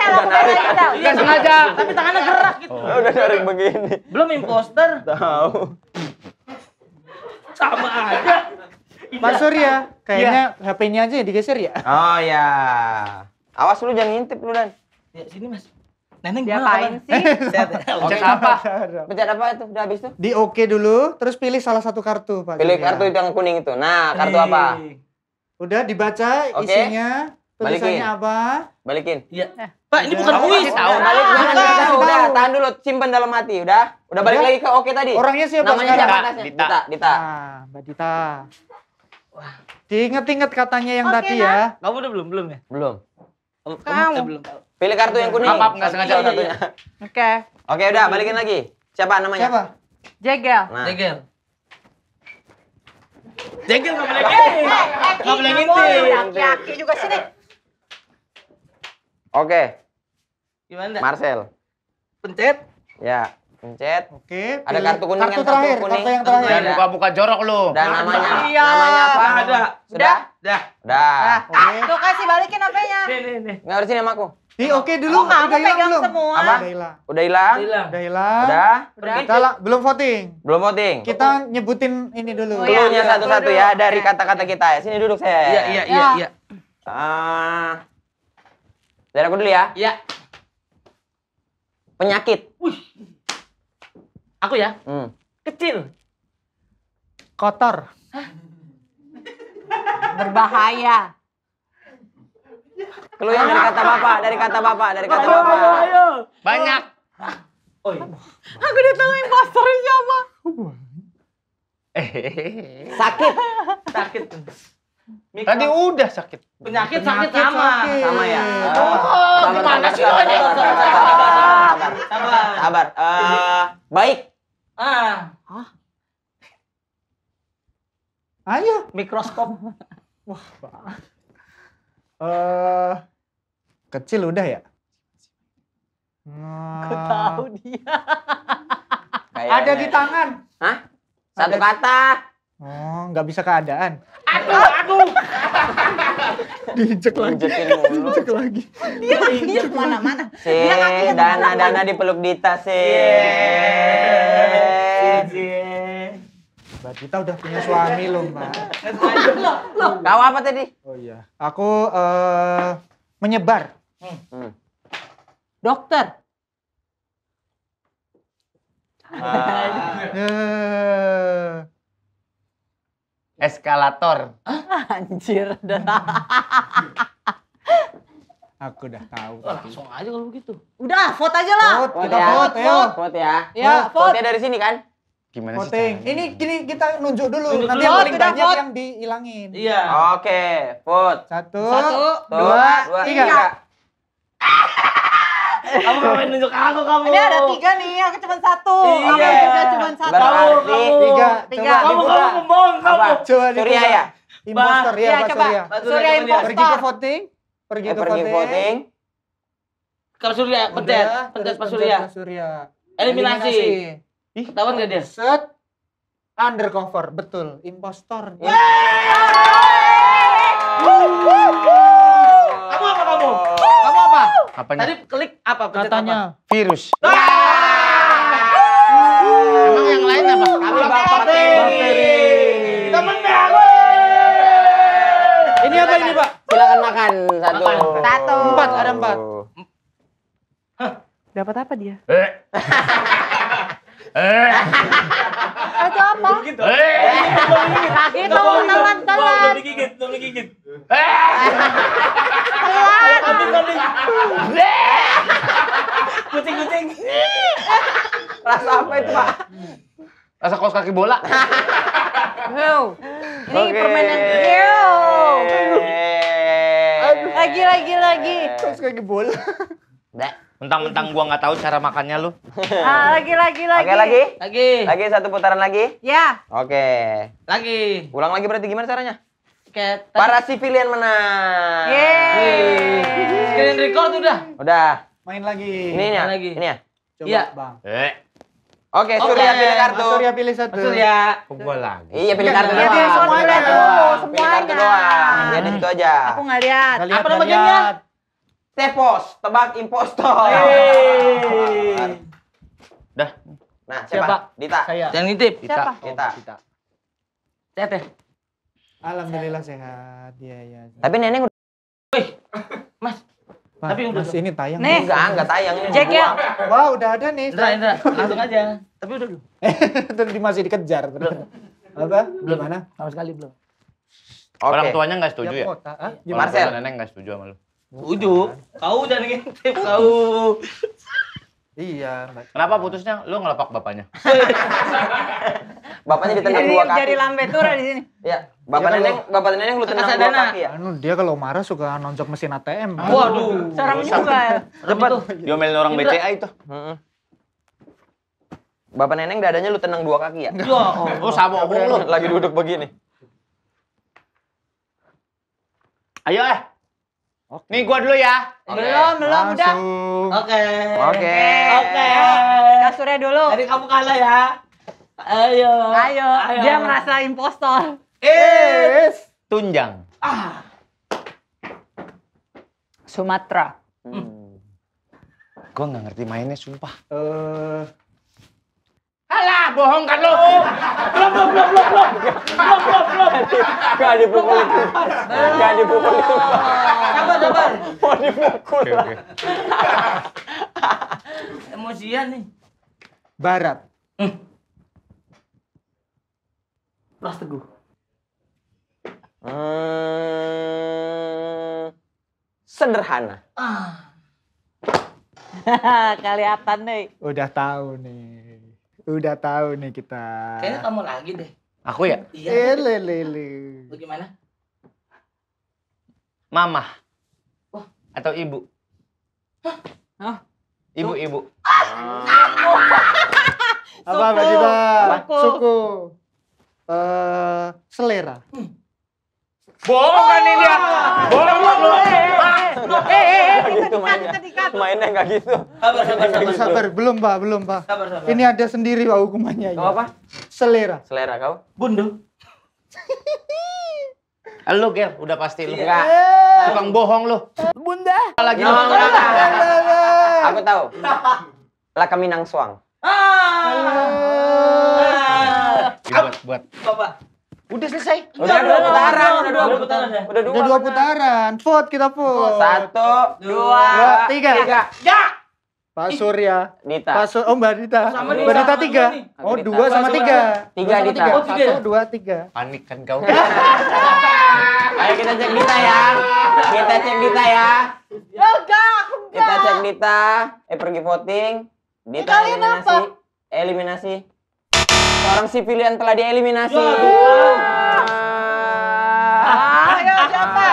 nggak sengaja. Tapi tangannya gerak gitu. Oh, udah narik begini. Belum imposter? Tahu. Sama aja. Mas iya. Surya, iya. kayaknya HP-nya aja yang digeser ya? Oh ya. Awas lu jangan ngintip lu Dan. Ya, sini Mas. Neneng diapain sih? Ya? Pencet apa? Pencet apa itu? Udah habis tuh? Di oke dulu, terus pilih salah satu kartu, Pak. Pilih kartu yang kuning itu. Nah, kartu apa? Udah dibaca isinya. Tulisannya apa? Balikin. Iya. Nah. Pak, ini bukan kuis. tahu, balik. Udah, udah, tahan dulu, simpan dalam hati, udah. Udah balik lagi ke oke tadi. Orangnya siapa Namanya sekarang? Dita. Dita. Dita. Nah, Mbak Dita. Wah. Diinget-inget katanya yang tadi ya. Kamu udah belum belum ya? Belum. Kamu, belum tahu. Pilih kartu yang kuning. Maaf, nggak sengaja kartunya. Iya, iya, iya. Oke. Oke, udah, balikin lagi. Siapa namanya? Siapa? Jegel. Nah. Jegel. Jengkel nggak boleh gini. Eh, eh, nggak boleh ngintip. Laki-laki juga sini. Oke. Gimana? Marcel. Pencet. Ya, pencet. Oke. Ada kartu kuning kartu yang terakhir, kartu yang terakhir. Dan buka-buka jorok lu. Dan namanya, iya. namanya apa? Sudah, Sudah? sudah. Dah. Ah, tuh kasih balikin apanya. Nih, nih, nih. Gak harus ini sama ya, aku. Ih, oke okay, dulu. Oh, kamu udah hilang belum? Semua. Apa? Udah hilang. Udah hilang. Udah hilang. Udah. Udah. Kita belum voting. Belum voting. Kita oh, oh. nyebutin ini dulu. Oh, iya. Keluarnya satu-satu ya dari kata-kata kita. Ya. Sini duduk saya. Iya, iya, iya, ya. iya. Ah. Dari aku dulu ya. Iya. Penyakit. Wih. Aku ya. Hmm. Kecil. Kotor. Berbahaya yang dari kata bapak, dari kata bapak, dari kata bapak. Ayo, ayo. Banyak. Oh, Aku udah tahu impostor siapa. sakit. Sakit. Mikro. Tadi udah sakit. Penyakit, Penyakit sakit, sama. Sama ya. Oh, oh gimana sih lo ini? Sabar. Sabar. Eh, baik. Ah. Hah? Ayo, mikroskop. Wah, uh, kecil udah ya? Nah. Gue tahu dia. Ada di tangan. Hah? Satu Ada. kata. Oh, nggak bisa keadaan. Aduh, aduh. Diinjek lagi. Diinjek lagi. Dia mana mana mana Si, dana-dana dipeluk Dita sih. Yeah. Mbak Dita udah punya suami loh, Mbak. Kau apa tadi? Oh iya. Aku uh, menyebar. Hmm. Dokter. Ah. Eh. Eskalator. Anjir. Aku udah tahu. Oh, langsung aja kalau begitu. Udah, vote aja lah. Vote, kita vote, ya. vote, ya. Vote ya. Ya, vote. vote. Ya dari sini kan? Gimana voting. Oh, sih? Caranya? Ini gini kita nunjuk dulu. Nunjuk Nanti dulu. yang oh, paling Tidak banyak vote. yang dihilangin. Iya. Oke, okay, vote. Satu, Satu dua, dua, tiga. tiga. kamu mau nunjuk aku kamu? Ini ada tiga nih, aku cuma satu. Iya. Kamu juga cuma satu. Kamu, kamu. Tiga. tiga. Coba Kamu, kamu membohong kamu. Apa? Coba Surya ya? Imposter ya, ya coba. Iya. Surya. Surya imposter. Pergi ke voting. Eh, pergi ke voting. voting. Kalau Surya, pencet. Pencet Pak Surya. Eliminasi. Ih, ketahuan gak dia? Set undercover, betul, impostor. Kamu apa kamu? Kamu apa? Apanya? Tadi klik apa? Katanya apa? virus. Emang yang lain apa? Kami bakteri. Kita menang. Ini apa ini pak? Silakan makan satu. Satu. Empat ada empat. Dapat apa dia? Eh. Itu apa? Itu telan telan. Telan. Kucing kucing. Rasa apa itu pak? Rasa kaos kaki bola. Ini permainan hero. Lagi lagi lagi. Kaos kaki bola. Nggak. Mentang-mentang gua nggak tahu cara makannya lu. Ah, lagi lagi lagi. Oke, lagi? Lagi. Lagi satu putaran lagi? Ya. Oke. Lagi. Ulang lagi berarti gimana caranya? Kayak Para sipilian menang. Yeay. Screen record udah. Udah. Main lagi. Ini ya. Lagi. Ini ya. Coba, iya. Bang. Eh. Oke, okay, Surya pilih kartu. Mas Surya pilih satu. Mas Surya. gua lagi? Iya, pilih kartu iya, doang. Iya, semuanya. Pilih kartu doang. Jadi iya, itu aja. Aku nggak lihat. Apa nama gamenya? Tepos, tebak impostor. Hey. Dah. Nah, siapa? siapa? Dita. Saya. Yang nitip. Siapa? Oh, Dita. Dita. Sehat ya? Alhamdulillah sehat. Iya, iya. Ya. Tapi nenek udah Wih. Mas. Mas, tapi udah mas ini tayang. Nih, enggak, enggak tayang ini. Jack ya. Wah, udah ada nih. udah, udah. langsung aja. Tapi udah belum. terus masih dikejar. Belum. Apa? Belum mana? Sama sekali belum. Okay. Orang tuanya nggak setuju ya? ya? Ah? Marcel. Orang tua nenek nggak setuju sama lu. Ujuk. Kau udah ngintip kau. Iya. Kenapa putusnya? Lu ngelepak bapaknya. bapaknya ditendang dua kaki. Jadi lambe tura di sini. Iya. Bapak ya, neneng, iya, bapak neneng lu tendang dua kaki ya. Anu dia kalau marah suka nonjok mesin ATM. Waduh. Serem juga. Cepat. Diomelin orang BCA itu. Bapak neneng dadanya lu tenang dua kaki ya? Oh, Oh, sama omong lu. Lagi duduk begini. Ayo eh. Okay. Nih gua dulu ya. Okay. Belum, belum udah. Oke. Oke. Oke. Kasurnya dulu. Jadi kamu kalah ya. Ayo. Ayo. Ayo. Dia merasa impostor. Eh, tunjang. Ah. Sumatera. Hmm. Gua nggak ngerti mainnya sumpah. Eh uh. Alah, bohong kan lo. Blok, blok, blok, blok, blok, blok, blok, blok. Gak dipukul itu. Gak dipukul itu. Sabar, sabar. Mau dipukul. Emosian nih. Barat. Ras hmm. Teguh. Hmm, sederhana. Ah. Kelihatan nih. Udah tahu nih. Udah tahu nih kita. Kayaknya kamu lagi deh. Aku ya? Iya. Ele, eh, ele. Mama. Oh. Atau ibu. Hah? Ibu, ibu. Apa, Mbak Suku. Eh, uh, selera. Hmm. Bohong kan ini dia? Bohong kan dikat. Mainnya nggak gitu. Sabar, sabar, sabar. Sabar, belum pak, belum pak. Sabar, sabar. Ini ada sendiri pak hukumannya. Kau apa? Selera. Selera kau? Bundu. Halo, Gel, udah pasti lu. Enggak. Tukang bohong lu. Bunda. Lagi no, no, Aku tahu. Laka Minang Suang. Ah. Buat, buat. Bapak. Udah selesai. Udah, dua putaran, udah dua putaran. Udah dua, udah dua putaran. Vote kita vote. Satu, dua, tiga. tiga. Ya. Pak Surya, Dita. Pak Surya oh Mbak Dita. Sama Mbak Dita tiga. Oh dua sama tiga. Tiga Dita. tiga. Satu, dua, tiga. Panik kan kau. Ayo kita cek Dita ya. Kita cek Dita ya. Ya enggak, Kita cek Dita. Eh pergi voting. Dita eliminasi. Apa? Eliminasi. Orang si pilihan telah dieliminasi. Ayo ah. ah. ah, ya, siapa?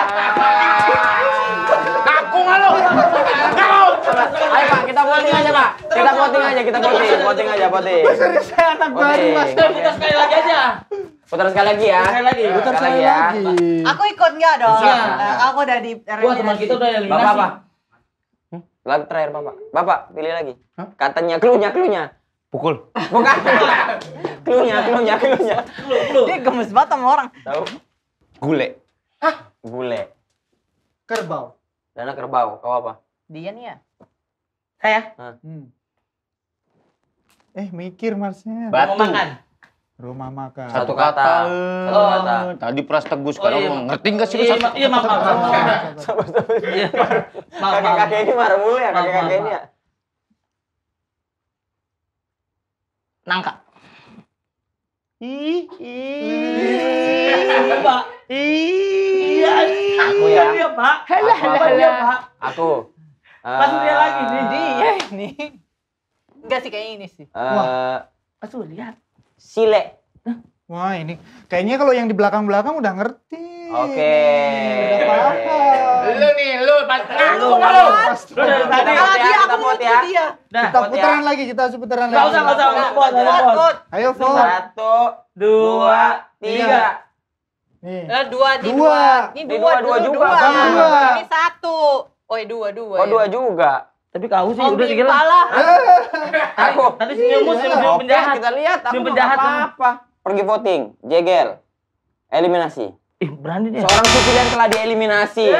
Nakung Ayo Pak, kita voting aja Pak. Kita voting aja, kita voting, voting aja, voting. Serius saya anak baru Mas. Kita sekali lagi aja. Putar sekali lagi ya. Sekali lagi. Putar sekali ya. lagi. Aku ikut nggak dong? Iya, aku udah di Wah, teman kita udah eliminasi. Bapak, Bapak. Hmm? Lagu terakhir Bapak. Bapak, pilih lagi. Katanya klunya, klunya. Pukul. Bukan. klunya, klunya, klunya. Dia gemes banget sama orang. Tahu? Gule. Hah? Gule. Kerbau. Dana kerbau. Kau apa? Dia nih ya. Saya. Eh, hmm. Eh, mikir Marsnya. Batu. makan. Rumah makan. Satu kata. Satu oh. kata. Oh. Tadi pras teguh oh, sekarang oh, iya. ngerti enggak sih lu? Iya, iya, maaf, maaf. maaf maaf iya. maaf ini marah maaf ya, maaf maaf ya? maaf ma nangka. Ih, ih, Pak. Iya, iya, aku ya. Iya, dia, Pak. Halah, halah, halah. Aku. Pas eh, dia lagi nih. Dia ini. Enggak sih kayak ini sih. Eh, Wah. pas lihat. Sile. Wah, ini kayaknya kalau yang di belakang-belakang udah ngerti. Oke. Lu nih, lu lu, ah, aku lu. Lu tadi lagi aku mau ya. kita ya. putaran lagi, kita harus putaran lagi. Enggak usah, enggak usah, enggak usah. Ayo, vote. Satu, dua, tiga. Nih. Eh, dua di dua. Ini dua, dua, juga. Ini satu. Oh, ya, dua, dua. Oh, ya. dua juga. Tapi kau sih udah segala. Salah. Aku. Tadi sih iya, senyum iya. penjahat. Kita lihat. Senyum penjahat apa? Pergi voting, jegel, eliminasi. Ih, berani dia. Seorang yang telah dieliminasi. Gue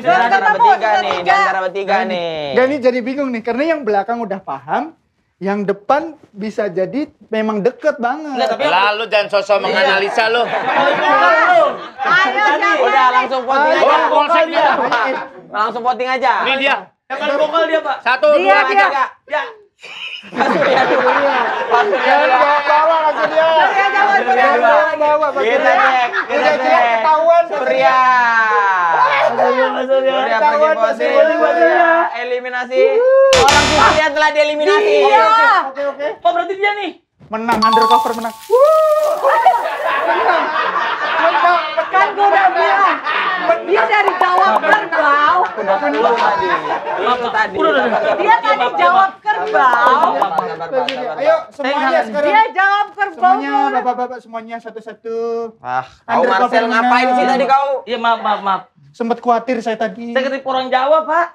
bisa jalan antara bertiga nih, antara bertiga nih. Dan ini jadi bingung nih, karena yang belakang udah paham, yang depan bisa jadi memang deket banget. Nah, tapi Lalu jangan sosok iya. menganalisa lu. Ayo, udah langsung voting aja. Polsek Langsung voting aja. Ini dia. Jangan vokal dia, Pak. Satu, dua, tiga. Ya. Dia. Pak Surya dulu. Pak Surya bawa Pak Surya. Surya bawa, Surya bawa. Kita cek, kita cek. Ketahuan Surya. Surya. Surya pergi voting. Eliminasi. Orang yang telah dieliminasi. Iya. Oke oke. apa oh, berarti dia nih menang undercover menang. Menang. Kan gue udah bilang dia dari jawab kerbau. Udah tadi. Lu tadi. Dia tadi jawab kerbau. Ayo semuanya sekarang. Dia jawab kerbau. Semuanya bapak-bapak semuanya satu-satu. Ah, kau Marcel ngapain sih tadi kau? Iya maaf maaf maaf. Sempat khawatir saya tadi. Saya ketipu orang Jawa, Pak.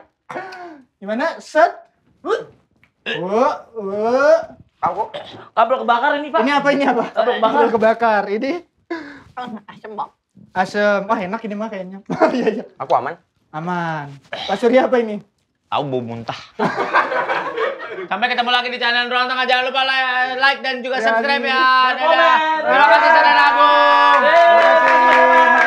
Gimana? Set. Uh. Uh. Aku kabel kebakar ini, Pak. Ini apa ini apa? Kabel kebakar. Kabel kebakar. Ini asem, Pak. Asem. Wah, enak ini mah kayaknya. Iya, iya. Aku aman. Aman. Pak Surya apa ini? Aku bau muntah. Sampai ketemu lagi di channel Ruang Tengah. Jangan lupa like dan juga ya, subscribe ya. Dadah. Terima kasih Saudara Agung.